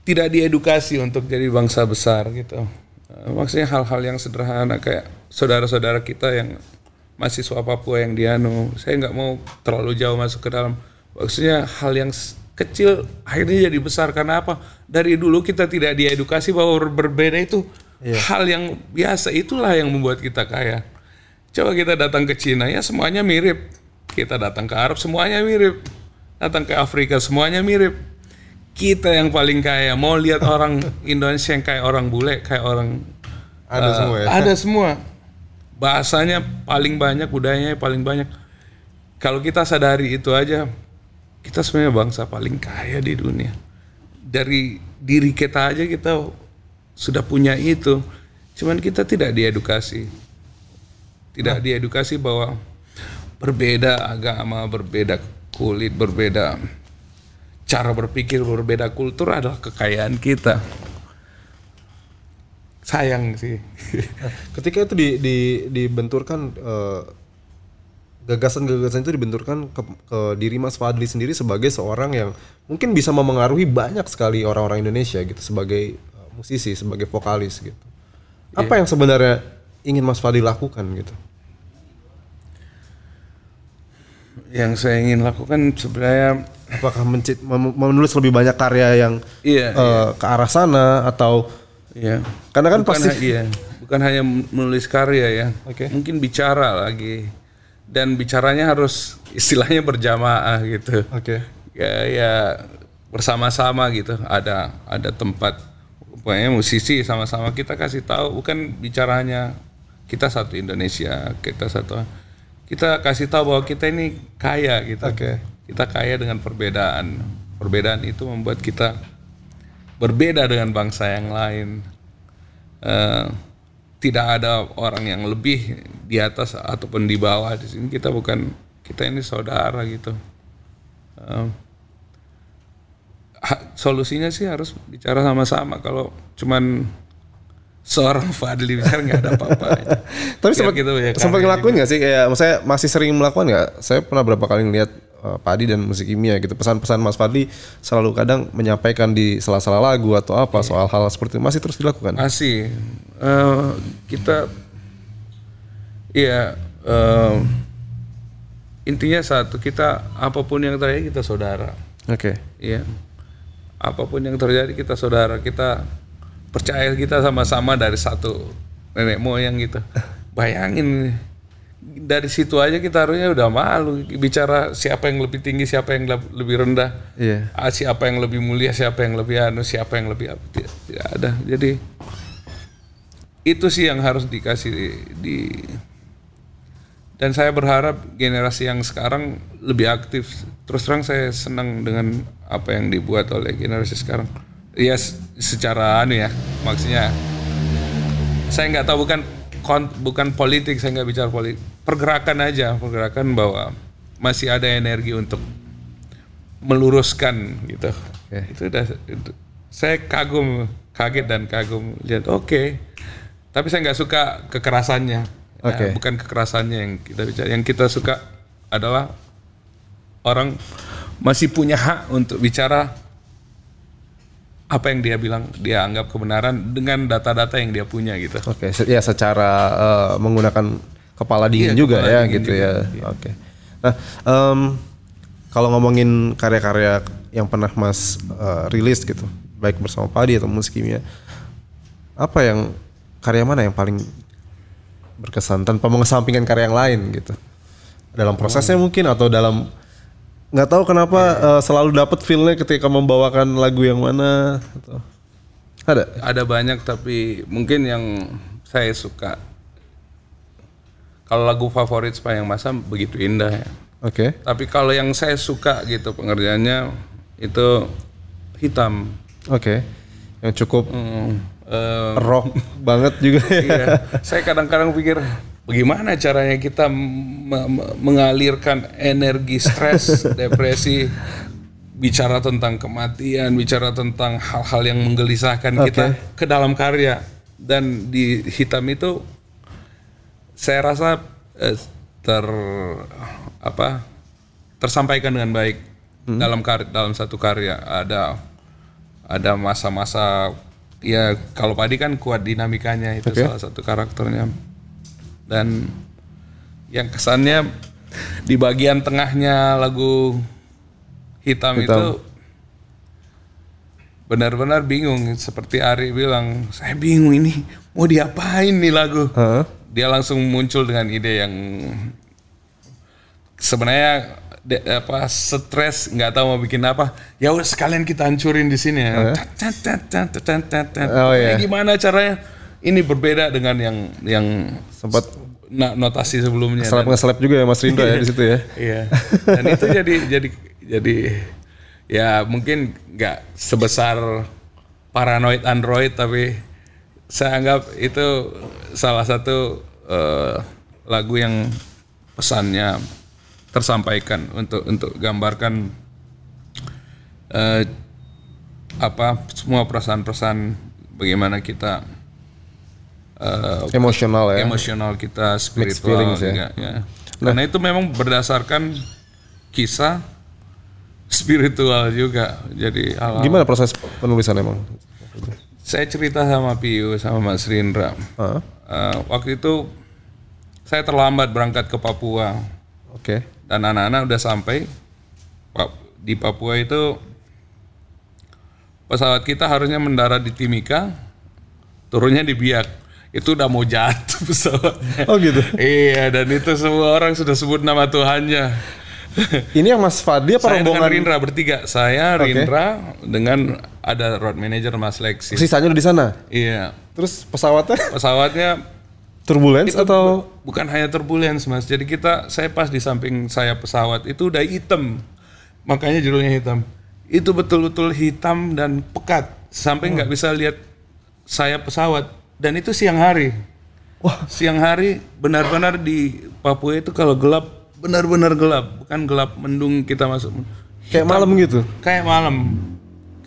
tidak diedukasi untuk jadi bangsa besar gitu. Eh, maksudnya hal-hal yang sederhana kayak saudara-saudara kita yang mahasiswa Papua yang dianu, saya nggak mau terlalu jauh masuk ke dalam. Maksudnya hal yang kecil akhirnya jadi besar karena apa? Dari dulu kita tidak diedukasi bahwa berbeda itu iya. hal yang biasa itulah yang membuat kita kaya. Coba kita datang ke Cina ya semuanya mirip. Kita datang ke Arab semuanya mirip. Datang ke Afrika semuanya mirip kita yang paling kaya. Mau lihat orang Indonesia yang kayak orang bule, kayak orang ada uh, semua ya. Ada semua. Bahasanya paling banyak, budayanya paling banyak. Kalau kita sadari itu aja, kita sebenarnya bangsa paling kaya di dunia. Dari diri kita aja kita sudah punya itu. Cuman kita tidak diedukasi. Tidak diedukasi bahwa berbeda agama, berbeda kulit, berbeda cara berpikir berbeda kultur adalah kekayaan kita sayang sih ketika itu di, di, dibenturkan eh, gagasan-gagasan uh, itu dibenturkan ke, ke diri Mas Fadli sendiri sebagai seorang yang mungkin bisa memengaruhi banyak sekali orang-orang Indonesia gitu sebagai eh, musisi sebagai vokalis gitu iya. apa yeah. yang sebenarnya ingin Mas Fadli lakukan gitu yang saya ingin lakukan sebenarnya apakah mencit menulis lebih banyak karya yang iya, uh, iya. ke arah sana atau iya. karena kan bukan pasti ha, iya. bukan hanya menulis karya ya okay. mungkin bicara lagi dan bicaranya harus istilahnya berjamaah gitu oke okay. ya ya bersama-sama gitu ada ada tempat pokoknya musisi sama-sama kita kasih tahu bukan bicaranya kita satu Indonesia kita satu kita kasih tahu bahwa kita ini kaya gitu oke okay kita kaya dengan perbedaan. Perbedaan itu membuat kita berbeda dengan bangsa yang lain. Uh, tidak ada orang yang lebih di atas ataupun di bawah di sini kita bukan kita ini saudara gitu. Uh, solusinya sih harus bicara sama-sama kalau cuman seorang Fadli bicara nggak ada apa-apa. Tapi sempat gitu ya, sempat ngelakuin nggak sih? Kayak, maksudnya masih sering melakukan nggak? Saya pernah berapa kali ngeliat Eh, padi dan musik kimia gitu. Pesan-pesan Mas Fadli selalu kadang menyampaikan di sela-sela lagu atau apa yeah. soal hal seperti itu masih terus dilakukan. Masih. Uh, kita iya yeah, uh, intinya satu kita apapun yang terjadi kita saudara. Oke. Okay. Iya. Apapun yang terjadi kita saudara. Kita percaya kita sama-sama dari satu nenek moyang gitu. Bayangin dari situ aja kita harusnya udah malu bicara siapa yang lebih tinggi siapa yang lebih rendah yeah. Iya. siapa yang lebih mulia siapa yang lebih anu siapa yang lebih apa ya, ada jadi itu sih yang harus dikasih di, di dan saya berharap generasi yang sekarang lebih aktif terus terang saya senang dengan apa yang dibuat oleh generasi sekarang ya secara anu ya maksudnya saya nggak tahu bukan bukan politik saya nggak bicara politik pergerakan aja pergerakan bahwa masih ada energi untuk meluruskan gitu okay. itu udah itu. saya kagum kaget dan kagum lihat oke okay. tapi saya nggak suka kekerasannya ya, okay. bukan kekerasannya yang kita bicara yang kita suka adalah orang masih punya hak untuk bicara apa yang dia bilang dia anggap kebenaran dengan data-data yang dia punya gitu. Oke, okay, ya secara uh, menggunakan kepala dingin iya, juga kepala ya dingin gitu juga. ya. Iya. Oke. Okay. Nah, um, kalau ngomongin karya-karya yang pernah Mas uh, rilis gitu, baik bersama Padi atau Musik Kimia, apa yang karya mana yang paling berkesan tanpa mengesampingkan karya yang lain gitu? Dalam prosesnya hmm. mungkin atau dalam nggak tahu kenapa ya. uh, selalu dapat feelnya ketika membawakan lagu yang mana? Atau? Ada? Ada banyak tapi mungkin yang saya suka kalau lagu favorit Sepanjang Masa begitu indah ya. Oke. Okay. Tapi kalau yang saya suka gitu pengerjaannya itu hitam. Oke. Okay. Yang cukup mm, uh, eh, rock banget juga. Ya. iya. Saya kadang-kadang pikir bagaimana caranya kita mengalirkan energi stres, depresi, bicara tentang kematian, bicara tentang hal-hal yang menggelisahkan okay. kita ke dalam karya dan di hitam itu saya rasa eh, ter apa tersampaikan dengan baik hmm. dalam karya dalam satu karya ada ada masa-masa ya kalau Padi kan kuat dinamikanya itu okay. salah satu karakternya dan yang kesannya di bagian tengahnya lagu hitam, hitam. itu benar-benar bingung seperti Ari bilang saya bingung ini mau diapain nih lagu huh? dia langsung muncul dengan ide yang sebenarnya de, apa stres nggak tahu mau bikin apa ya udah sekalian kita hancurin di sini ya oh, gimana caranya ini berbeda dengan yang yang sempat notasi sebelumnya Selap ngeselap juga ya Mas Rindo ya di situ ya iya dan itu jadi jadi jadi ya mungkin nggak sebesar paranoid android tapi saya anggap itu salah satu uh, lagu yang pesannya tersampaikan untuk untuk gambarkan uh, apa semua perasaan-perasaan bagaimana kita uh, emosional ya emosional kita spiritual ya. ya. Nah. karena itu memang berdasarkan kisah spiritual juga jadi alam. gimana proses penulisan emang saya cerita sama Piu sama Mas Rindra. Uh. Uh, waktu itu saya terlambat berangkat ke Papua. Oke. Okay. Dan anak-anak udah sampai di Papua itu pesawat kita harusnya mendarat di Timika, turunnya di Biak itu udah mau jatuh pesawatnya. Oh gitu. iya, dan itu semua orang sudah sebut nama Tuhannya. Ini yang Mas Fadli apa saya rombongan? Saya Rindra bertiga. Saya Rindra okay. dengan ada road manager Mas Lexi. Sisanya udah di sana? Iya. Terus pesawatnya? Pesawatnya turbulence atau bukan hanya turbulence Mas. Jadi kita saya pas di samping saya pesawat itu udah hitam. Makanya judulnya hitam. Itu betul-betul hitam dan pekat sampai nggak oh. bisa lihat saya pesawat dan itu siang hari. Wah, siang hari benar-benar di Papua itu kalau gelap benar-benar gelap bukan gelap mendung kita masuk kayak malam gitu kayak malam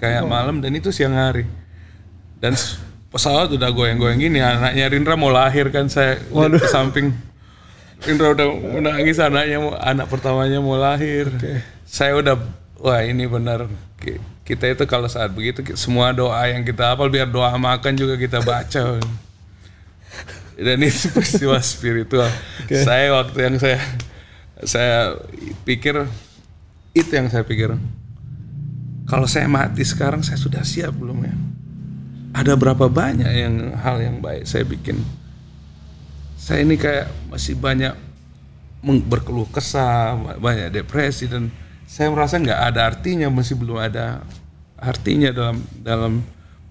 kayak oh. malam dan itu siang hari dan pesawat udah goyang-goyang gini anaknya Rindra mau lahir kan saya Waduh. ke samping Rindra udah menangis anaknya mau, anak pertamanya mau lahir okay. saya udah wah ini benar kita itu kalau saat begitu semua doa yang kita hafal biar doa makan juga kita baca dan ini peristiwa spiritual okay. saya waktu yang saya saya pikir itu yang saya pikir kalau saya mati sekarang saya sudah siap belum ya ada berapa banyak yang hal yang baik saya bikin saya ini kayak masih banyak berkeluh kesah banyak depresi dan saya merasa nggak ada artinya masih belum ada artinya dalam dalam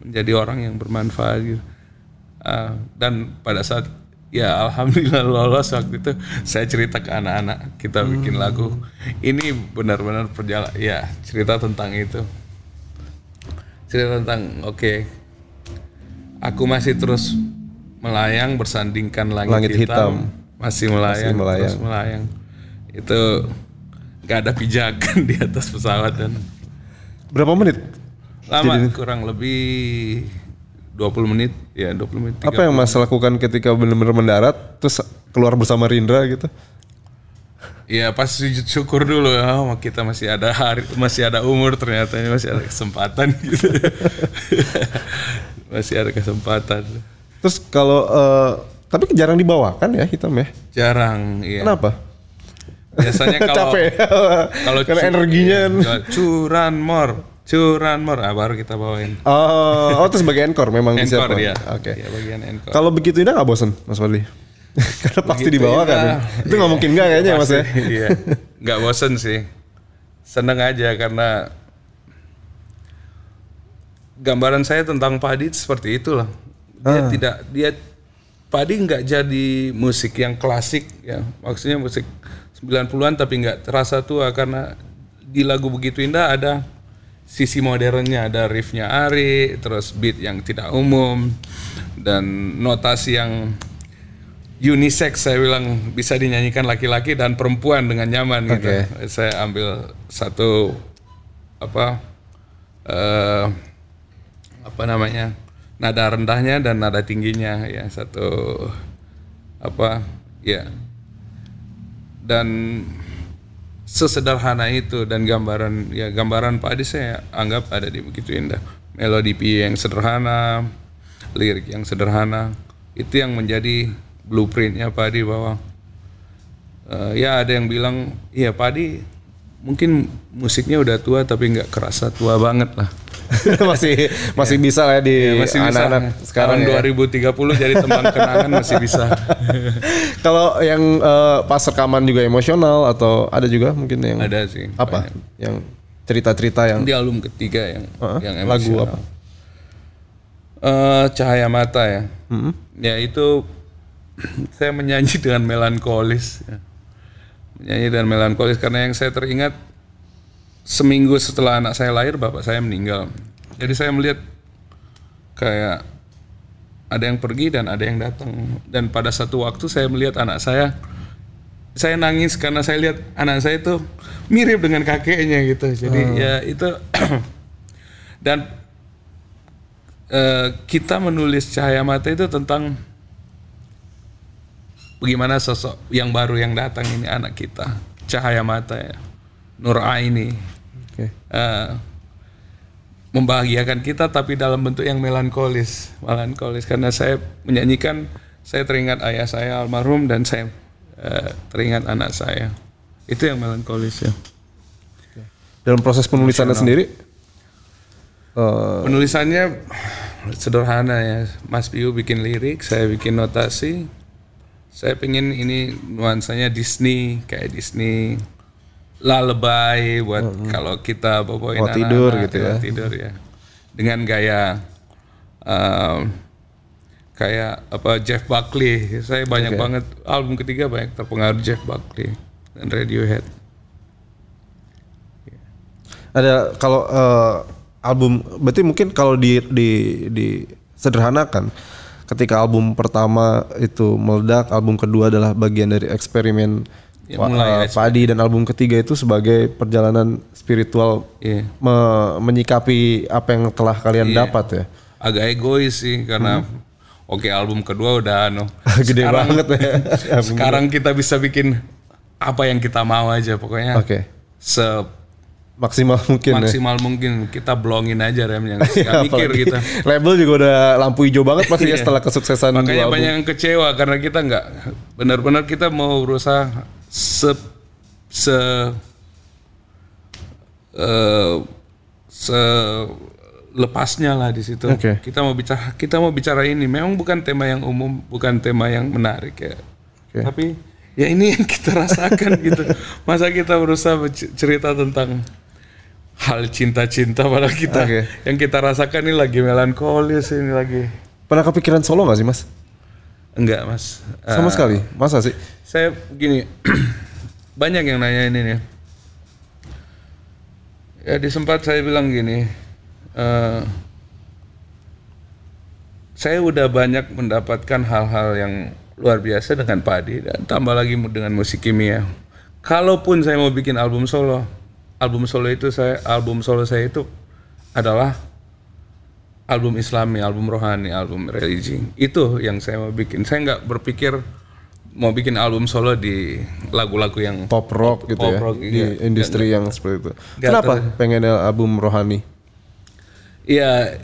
menjadi orang yang bermanfaat gitu. uh, dan pada saat ya alhamdulillah lolos waktu itu saya cerita ke anak-anak kita hmm. bikin lagu ini benar-benar perjalanan ya cerita tentang itu cerita tentang oke okay, aku masih terus melayang bersandingkan langit, langit hitam, hitam masih melayang masih melayang terus melayang itu nggak ada pijakan di atas pesawat dan berapa menit lama Jadi... kurang lebih 20 menit ya 20 menit apa yang mas lakukan ketika benar-benar mendarat terus keluar bersama Rindra gitu Iya pas sujud syukur dulu ya oh, kita masih ada hari masih ada umur ternyata ini masih ada kesempatan gitu masih ada kesempatan terus kalau uh, tapi jarang dibawakan ya hitam ya jarang iya kenapa biasanya kalau capek kalau energinya ya, curan mor Curanmor ah, baru kita bawain. Oh, oh itu sebagai encore memang bisa. Encore ya. Oke. Okay. Iya, bagian encore. Kalau begitu ini nggak bosen Mas Fadli? Karena pasti dibawa kan. Ya. Itu nggak iya. mungkin nggak kayaknya Mas ya. Iya. Nggak bosen sih. Seneng aja karena gambaran saya tentang padi seperti itulah. Dia ah. tidak dia padi nggak jadi musik yang klasik ya. Maksudnya musik 90-an tapi nggak terasa tua karena di lagu begitu indah ada sisi modernnya ada riffnya Ari, terus beat yang tidak umum dan notasi yang unisex saya bilang bisa dinyanyikan laki-laki dan perempuan dengan nyaman okay. gitu. Saya ambil satu apa uh, apa namanya nada rendahnya dan nada tingginya ya satu apa ya dan sesederhana itu dan gambaran ya gambaran Pak Adi saya anggap ada di begitu indah melodi yang sederhana lirik yang sederhana itu yang menjadi blueprintnya Pak Adi bahwa uh, ya ada yang bilang iya Pak Adi mungkin musiknya udah tua tapi nggak kerasa tua banget lah. masih masih bisa lah ya di iya, ya, masih anak-anak bisa. sekarang ya. 2030 jadi teman kenangan masih bisa. Kalau yang uh, pas rekaman juga emosional atau ada juga mungkin yang ada sih apa banyak. yang cerita-cerita yang di alum ketiga yang uh -huh. yang emosional. lagu apa? Uh, cahaya mata ya. -hmm. Ya itu saya menyanyi dengan melankolis. Menyanyi dan melankolis karena yang saya teringat seminggu setelah anak saya lahir bapak saya meninggal. Jadi saya melihat kayak ada yang pergi dan ada yang datang. Dan pada satu waktu saya melihat anak saya saya nangis karena saya lihat anak saya itu mirip dengan kakeknya gitu. Jadi oh. ya itu dan uh, kita menulis cahaya mata itu tentang Bagaimana sosok yang baru yang datang ini anak kita, cahaya mata ya, Nur Aini. Okay. Uh, eh, membahagiakan kita tapi dalam bentuk yang melankolis, melankolis karena saya menyanyikan saya teringat ayah saya almarhum dan saya uh, teringat anak saya. Itu yang melankolis ya. Dalam proses penulisannya sendiri uh... penulisannya sederhana ya. Mas Piu bikin lirik, saya bikin notasi, saya pengen ini nuansanya Disney kayak Disney lalebay buat mm -hmm. kalau kita bawain ini anak -anak, tidur gitu ya tidur ya dengan gaya um, kayak apa Jeff Buckley saya banyak okay. banget album ketiga banyak terpengaruh Jeff Buckley dan Radiohead ada kalau uh, album berarti mungkin kalau di di di sederhanakan ketika album pertama itu meledak, album kedua adalah bagian dari eksperimen ya, mulai uh, eh, Padi dan album ketiga itu sebagai perjalanan spiritual yeah. me menyikapi apa yang telah kalian yeah. dapat ya. Agak egois sih karena hmm. oke okay, album kedua udah no gede sekarang, banget ya. sekarang kita bisa bikin apa yang kita mau aja pokoknya. Oke. Okay maksimal mungkin ya. maksimal ya. mungkin kita blongin aja remnya nggak iya, mikir kita label juga udah lampu hijau banget pasti ya iya. setelah kesuksesan makanya banyak yang kecewa karena kita nggak benar-benar kita mau berusaha se se uh, eh, se lepasnya lah di situ okay. kita mau bicara kita mau bicara ini memang bukan tema yang umum bukan tema yang menarik ya okay. tapi ya ini yang kita rasakan gitu masa kita berusaha cerita tentang hal cinta-cinta pada kita okay. yang kita rasakan ini lagi melankolis ini lagi pernah kepikiran solo nggak sih mas enggak mas sama uh, sekali masa sih saya gini banyak yang nanya ini nih ya di sempat saya bilang gini uh, saya udah banyak mendapatkan hal-hal yang luar biasa dengan padi dan tambah lagi dengan musik kimia kalaupun saya mau bikin album solo album solo itu saya album solo saya itu adalah album islami, album rohani, album religi. Itu yang saya mau bikin. Saya nggak berpikir mau bikin album solo di lagu-lagu yang pop rock pop, gitu pop ya. Rock, di ya. industri yang seperti itu. Kenapa pengen album rohani? Iya.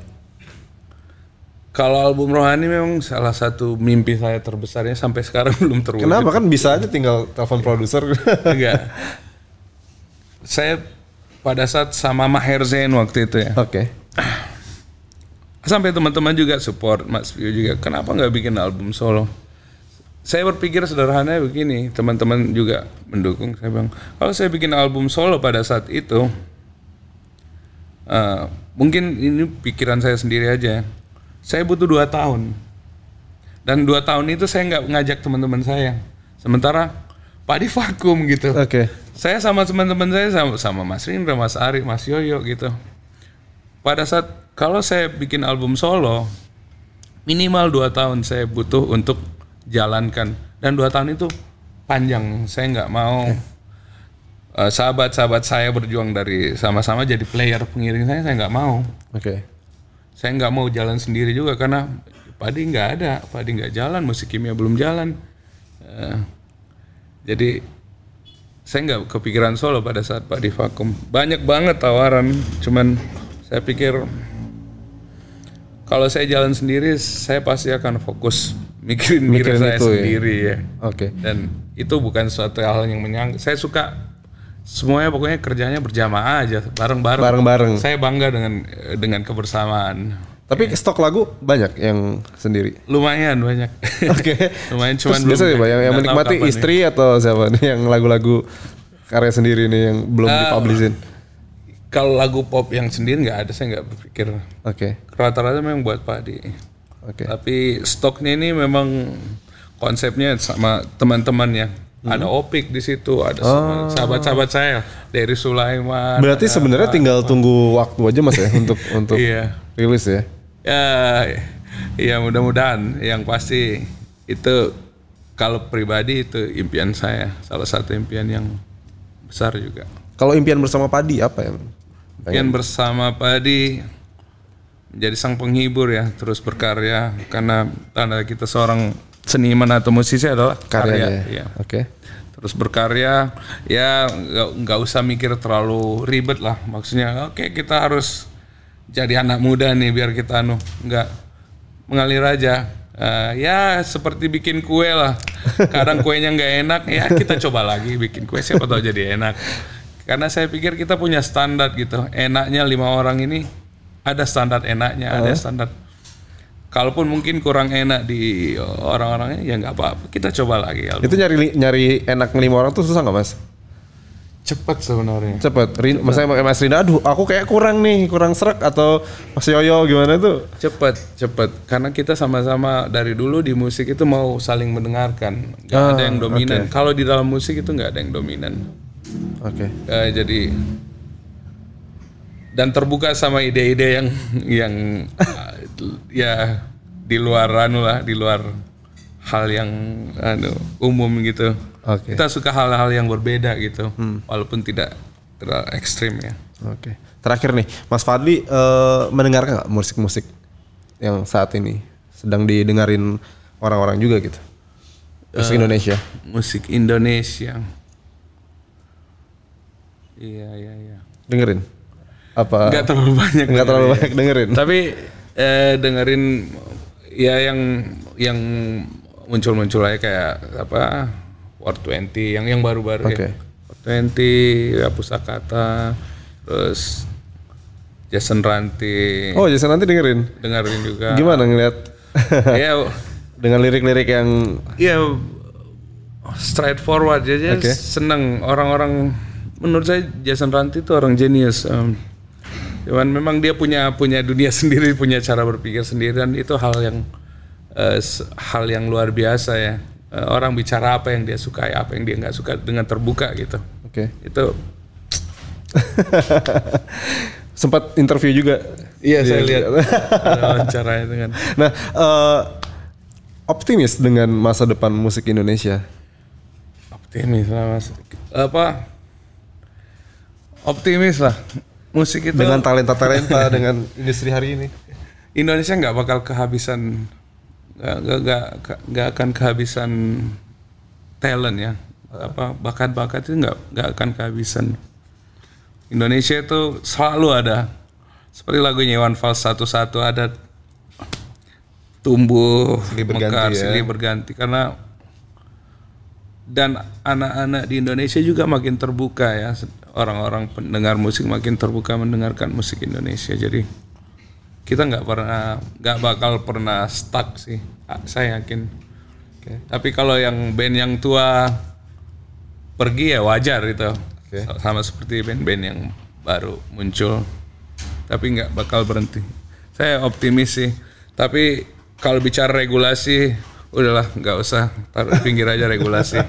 Kalau album rohani memang salah satu mimpi saya terbesarnya sampai sekarang belum terwujud. Kenapa kan bisa aja tinggal telepon produser. Enggak. saya pada saat sama Maher Zain waktu itu ya. Oke. Okay. Sampai teman-teman juga support Mas Pio juga. Kenapa nggak bikin album solo? Saya berpikir sederhananya begini, teman-teman juga mendukung. Saya bilang, kalau saya bikin album solo pada saat itu, uh, mungkin ini pikiran saya sendiri aja. Ya. Saya butuh dua tahun, dan dua tahun itu saya nggak ngajak teman-teman saya. Sementara Pak di vakum gitu. Oke. Okay saya sama teman-teman saya sama, sama Mas Rindra, Mas Ari, Mas Yoyo gitu. Pada saat kalau saya bikin album solo minimal dua tahun saya butuh untuk jalankan dan dua tahun itu panjang. Saya nggak mau eh, sahabat-sahabat uh, saya berjuang dari sama-sama jadi player pengiring saya saya nggak mau. Oke. Okay. Saya nggak mau jalan sendiri juga karena padi nggak ada, padi nggak jalan, musik kimia belum jalan. Uh, jadi saya nggak kepikiran solo pada saat Pak di vakum. Banyak banget tawaran, cuman saya pikir kalau saya jalan sendiri, saya pasti akan fokus mikirin, diri saya itu, ya. sendiri ya. Oke. Okay. Dan itu bukan suatu hal yang menyangkut. Saya suka semuanya pokoknya kerjanya berjamaah aja, bareng-bareng. Bareng-bareng. Saya bangga dengan dengan kebersamaan. Tapi yeah. stok lagu banyak yang sendiri. Lumayan banyak. Oke. Okay. Lumayan cuman Terus biasanya belum, yang, menikmati istri nih. Ya. atau siapa nih yang lagu-lagu karya sendiri nih yang belum uh, eh, dipublishin? Kalau lagu pop yang sendiri nggak ada saya nggak berpikir. Oke. Okay. Rata-rata memang buat Pak Adi. Oke. Okay. Tapi stoknya ini memang konsepnya sama teman-temannya. Hmm. Ada Opik di situ, ada oh. sahabat-sahabat saya dari Sulaiman. Berarti sebenarnya tinggal tunggu waktu aja Mas ya untuk untuk iya. rilis ya ya ya mudah-mudahan yang pasti itu kalau pribadi itu impian saya salah satu impian yang besar juga kalau impian bersama Padi apa yang impian bersama Padi menjadi sang penghibur ya terus berkarya karena tanda kita seorang seniman atau musisi adalah karya, karya. Ya. Iya. oke okay. terus berkarya ya nggak usah mikir terlalu ribet lah maksudnya oke okay, kita harus jadi anak muda nih biar kita anu nggak mengalir aja. Uh, ya seperti bikin kue lah. Kadang kuenya nggak enak, ya kita coba lagi bikin kue siapa tahu jadi enak. Karena saya pikir kita punya standar gitu. Enaknya lima orang ini ada standar enaknya, uh. ada oh. standar. Kalaupun mungkin kurang enak di orang-orangnya ya nggak apa-apa. Kita coba lagi. Album. Itu nyari nyari enak lima orang tuh susah nggak mas? cepat sebenarnya cepat Rin cepat. Mas, mas Rina aduh aku kayak kurang nih kurang serak atau Mas Yoyo gimana tuh cepat cepat karena kita sama-sama dari dulu di musik itu mau saling mendengarkan nggak ah, ada yang dominan okay. kalau di dalam musik itu nggak ada yang dominan oke okay. uh, eh, jadi dan terbuka sama ide-ide yang yang ya di luaran lah di luar hal yang anu, umum gitu. Okay. Kita suka hal-hal yang berbeda gitu, hmm. walaupun tidak terlalu ekstrim ya. Oke. Okay. Terakhir nih, Mas Fadli uh, eh, mendengar nggak musik-musik yang saat ini sedang didengarin orang-orang juga gitu? Musik uh, Indonesia. Musik Indonesia. Iya iya iya. Dengerin? Apa? Gak terlalu banyak. Gak terlalu banyak dengerin. Tapi eh, dengerin ya yang yang muncul-muncul aja kayak apa War 20 yang yang baru-baru okay. ya. War 20, ya Pusakata, terus Jason Ranti. Oh, Jason Ranti dengerin? Dengerin juga. Gimana ngeliat? Iya. dengan lirik-lirik yang Iya straightforward aja okay. seneng orang-orang menurut saya Jason Ranti itu orang genius Um, cuman memang dia punya punya dunia sendiri, punya cara berpikir sendiri dan itu hal yang uh, hal yang luar biasa ya uh, orang bicara apa yang dia sukai apa yang dia nggak suka dengan terbuka gitu oke okay. itu sempat interview juga iya saya iya. lihat wawancaranya dengan nah uh, optimis dengan masa depan musik Indonesia optimis lah mas apa optimis lah musik itu dengan talenta talenta dengan industri hari ini Indonesia nggak bakal kehabisan gak gak gak gak akan kehabisan talent ya apa bakat-bakat itu nggak nggak akan kehabisan Indonesia itu selalu ada seperti lagunya Iwan Fals satu satu ada tumbuh silih berganti, mekar, ya. silih berganti karena dan anak-anak di Indonesia juga makin terbuka ya orang-orang pendengar musik makin terbuka mendengarkan musik Indonesia jadi kita nggak pernah nggak bakal pernah stuck sih saya yakin okay. tapi kalau yang band yang tua pergi ya wajar itu okay. sama seperti band-band yang baru muncul tapi nggak bakal berhenti saya optimis sih tapi kalau bicara regulasi udahlah nggak usah taruh pinggir aja regulasi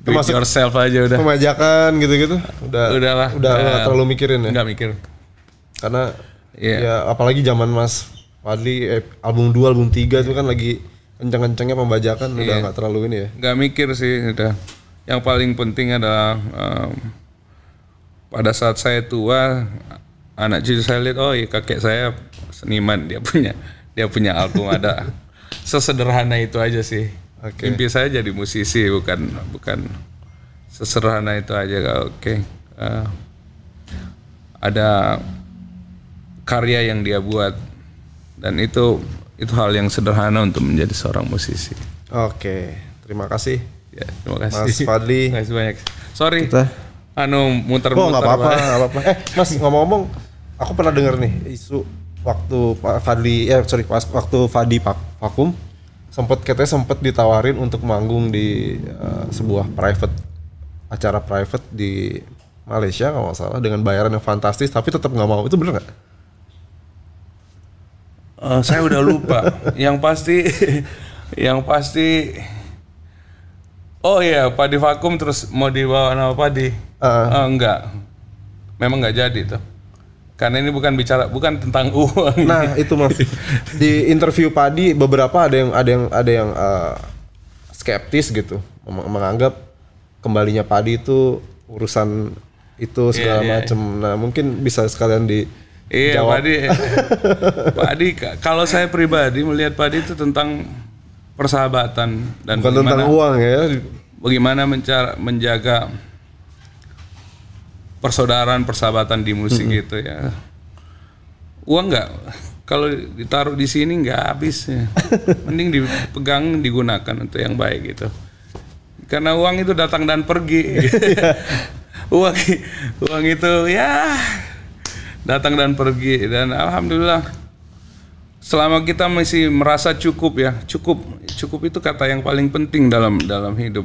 Do it yourself aja udah pemajakan gitu-gitu udah udahlah udah, udah terlalu mikirin ya nggak mikir karena Iya. Yeah. Ya, apalagi zaman Mas Fadli eh, album dua album 3 itu kan lagi kenceng-kencengnya pembajakan yeah. udah iya. nggak terlalu ini ya. Gak mikir sih udah. Yang paling penting adalah um, pada saat saya tua anak cucu saya lihat oh iya kakek saya seniman dia punya dia punya album ada sesederhana itu aja sih. Okay. Mimpi saya jadi musisi bukan bukan sesederhana itu aja. Oke. Okay. Uh, eh, ada karya yang dia buat dan itu itu hal yang sederhana untuk menjadi seorang musisi. Oke, terima kasih. Ya, terima kasih. Mas Fadli. Terima kasih banyak. Sorry. Kita. Anu muter-muter. Oh, nggak apa-apa, apa-apa. Eh, Mas ngomong-ngomong, aku pernah dengar nih isu waktu Pak Fadli, ya sorry, pas waktu Fadli Vakum sempat katanya sempat ditawarin untuk manggung di uh, sebuah private acara private di Malaysia kalau nggak salah dengan bayaran yang fantastis tapi tetap nggak mau itu benar nggak? Uh, saya udah lupa. yang pasti, yang pasti. Oh iya, padi vakum terus mau dibawa nama padi? Uh. Eh. Uh, eh, enggak, memang enggak jadi tuh. Karena ini bukan bicara, bukan tentang uang. Nah itu mas. Di interview padi beberapa ada yang ada yang ada yang uh, skeptis gitu, menganggap kembalinya padi itu urusan itu iya, segala yeah, yeah, macam. Nah mungkin bisa sekalian di Iya Jawab. Pak Adi. Pak Adi, kalau saya pribadi melihat Pak Adi itu tentang persahabatan dan Bukan bagaimana, tentang uang ya. Bagaimana mencara, menjaga persaudaraan persahabatan di musik hmm. itu ya. Uang nggak kalau ditaruh di sini nggak habis ya. Mending dipegang digunakan untuk yang baik gitu. Karena uang itu datang dan pergi. Iya. uang uang itu ya datang dan pergi dan alhamdulillah selama kita masih merasa cukup ya cukup cukup itu kata yang paling penting dalam dalam hidup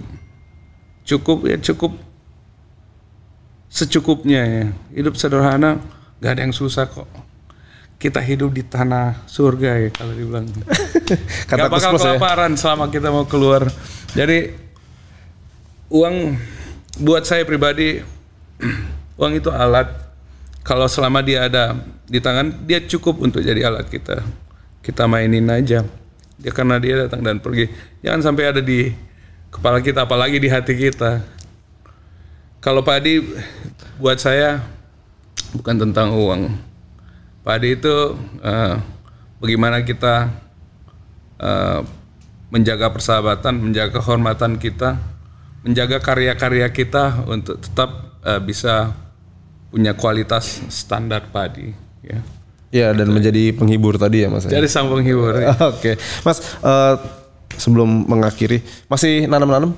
cukup ya cukup secukupnya ya hidup sederhana gak ada yang susah kok kita hidup di tanah surga ya kalau dibilang kata gak bakal ya. kelaparan ya. selama kita mau keluar jadi uang buat saya pribadi uang itu alat kalau selama dia ada di tangan dia cukup untuk jadi alat kita kita mainin aja dia karena dia datang dan pergi jangan sampai ada di kepala kita apalagi di hati kita kalau padi buat saya bukan tentang uang padi itu uh, bagaimana kita uh, menjaga persahabatan menjaga kehormatan kita menjaga karya-karya kita untuk tetap uh, bisa punya kualitas standar padi ya. Ya dan gitu. menjadi penghibur tadi ya Mas. Ya? Jadi sang penghibur. Ya. Oke. Mas uh, sebelum mengakhiri masih nanam-nanam?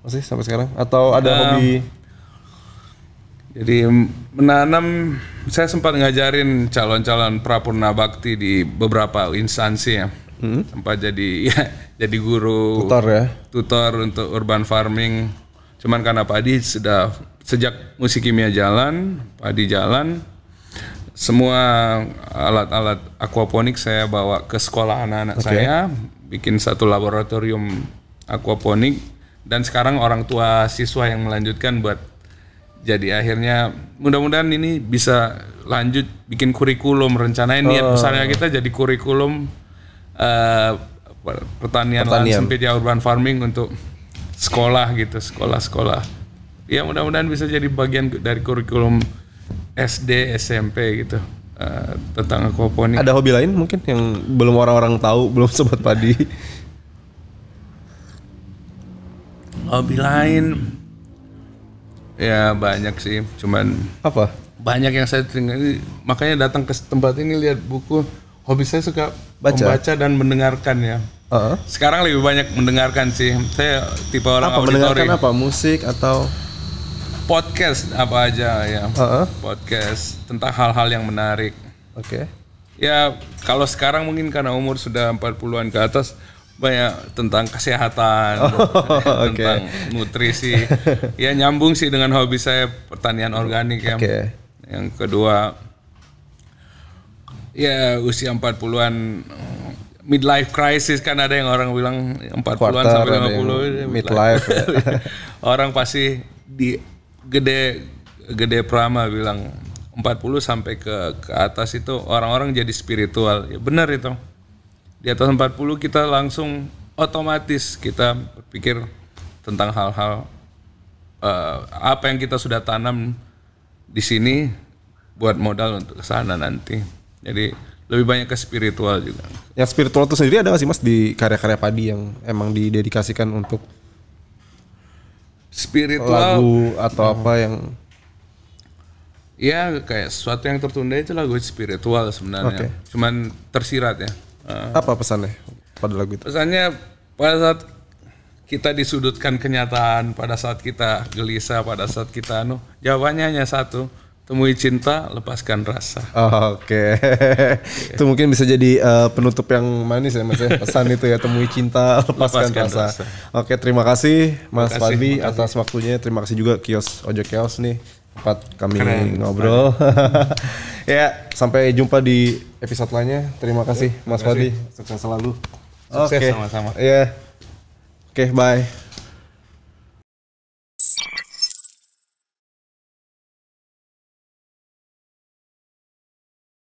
Masih sampai sekarang atau ada um, hobi jadi menanam saya sempat ngajarin calon-calon prapurna bakti di beberapa instansi ya. Hmm. Sempat jadi ya jadi guru tutor ya. Tutor untuk urban farming. Cuman karena padi sudah sejak musik kimia jalan, padi jalan, semua alat-alat aquaponik saya bawa ke sekolah anak-anak okay. saya, bikin satu laboratorium aquaponik dan sekarang orang tua siswa yang melanjutkan buat jadi akhirnya mudah-mudahan ini bisa lanjut bikin kurikulum rencanain oh. niat besarnya kita jadi kurikulum uh, pertanian, pertanian. lahan sempit ya urban farming untuk sekolah gitu sekolah-sekolah ya mudah-mudahan bisa jadi bagian dari kurikulum SD SMP gitu uh, tentang aquaponik. Ada hobi lain mungkin yang belum orang-orang tahu, belum sobat padi. hobi lain ya banyak sih, cuman apa? Banyak yang saya tinggal makanya datang ke tempat ini lihat buku. Hobi saya suka Baca. membaca dan mendengarkan ya. Uh -huh. Sekarang lebih banyak mendengarkan sih. Saya tipe orang apa, auditori. Mendengarkan apa? Musik atau podcast apa aja ya. Uh -uh. Podcast tentang hal-hal yang menarik. Oke. Okay. Ya, kalau sekarang mungkin karena umur sudah 40-an ke atas banyak tentang kesehatan, oh, tentang okay. nutrisi. ya nyambung sih dengan hobi saya pertanian organik ya. Okay. Yang kedua ya usia 40-an midlife crisis kan ada yang orang bilang 40-an sampai 50 midlife. midlife ya. orang pasti di gede gede Prama bilang 40 sampai ke ke atas itu orang-orang jadi spiritual. Ya benar itu. Di atas 40 kita langsung otomatis kita berpikir tentang hal-hal uh, apa yang kita sudah tanam di sini buat modal untuk ke sana nanti. Jadi lebih banyak ke spiritual juga. Ya spiritual itu sendiri ada nggak sih mas di karya-karya padi yang emang didedikasikan untuk spiritual lagu atau apa yang ya kayak sesuatu yang tertunda itu lagu spiritual sebenarnya okay. cuman tersirat ya eh, apa pesannya pada lagu itu pesannya pada saat kita disudutkan kenyataan pada saat kita gelisah pada saat kita anu jawabannya hanya satu Temui cinta, lepaskan rasa. Oh, Oke, okay. okay. itu mungkin bisa jadi uh, penutup yang manis ya mas ya pesan itu ya temui cinta, lepaskan, lepaskan rasa. rasa. Oke, okay, terima kasih Mas Fadli atas waktunya. Terima kasih juga kios ojek kios nih tempat kami Keren. ngobrol. ya, sampai jumpa di episode lainnya. Terima kasih ya, Mas Fadli, sukses selalu. Oke, okay. sama-sama. Ya, Yeah. Oke, okay, bye.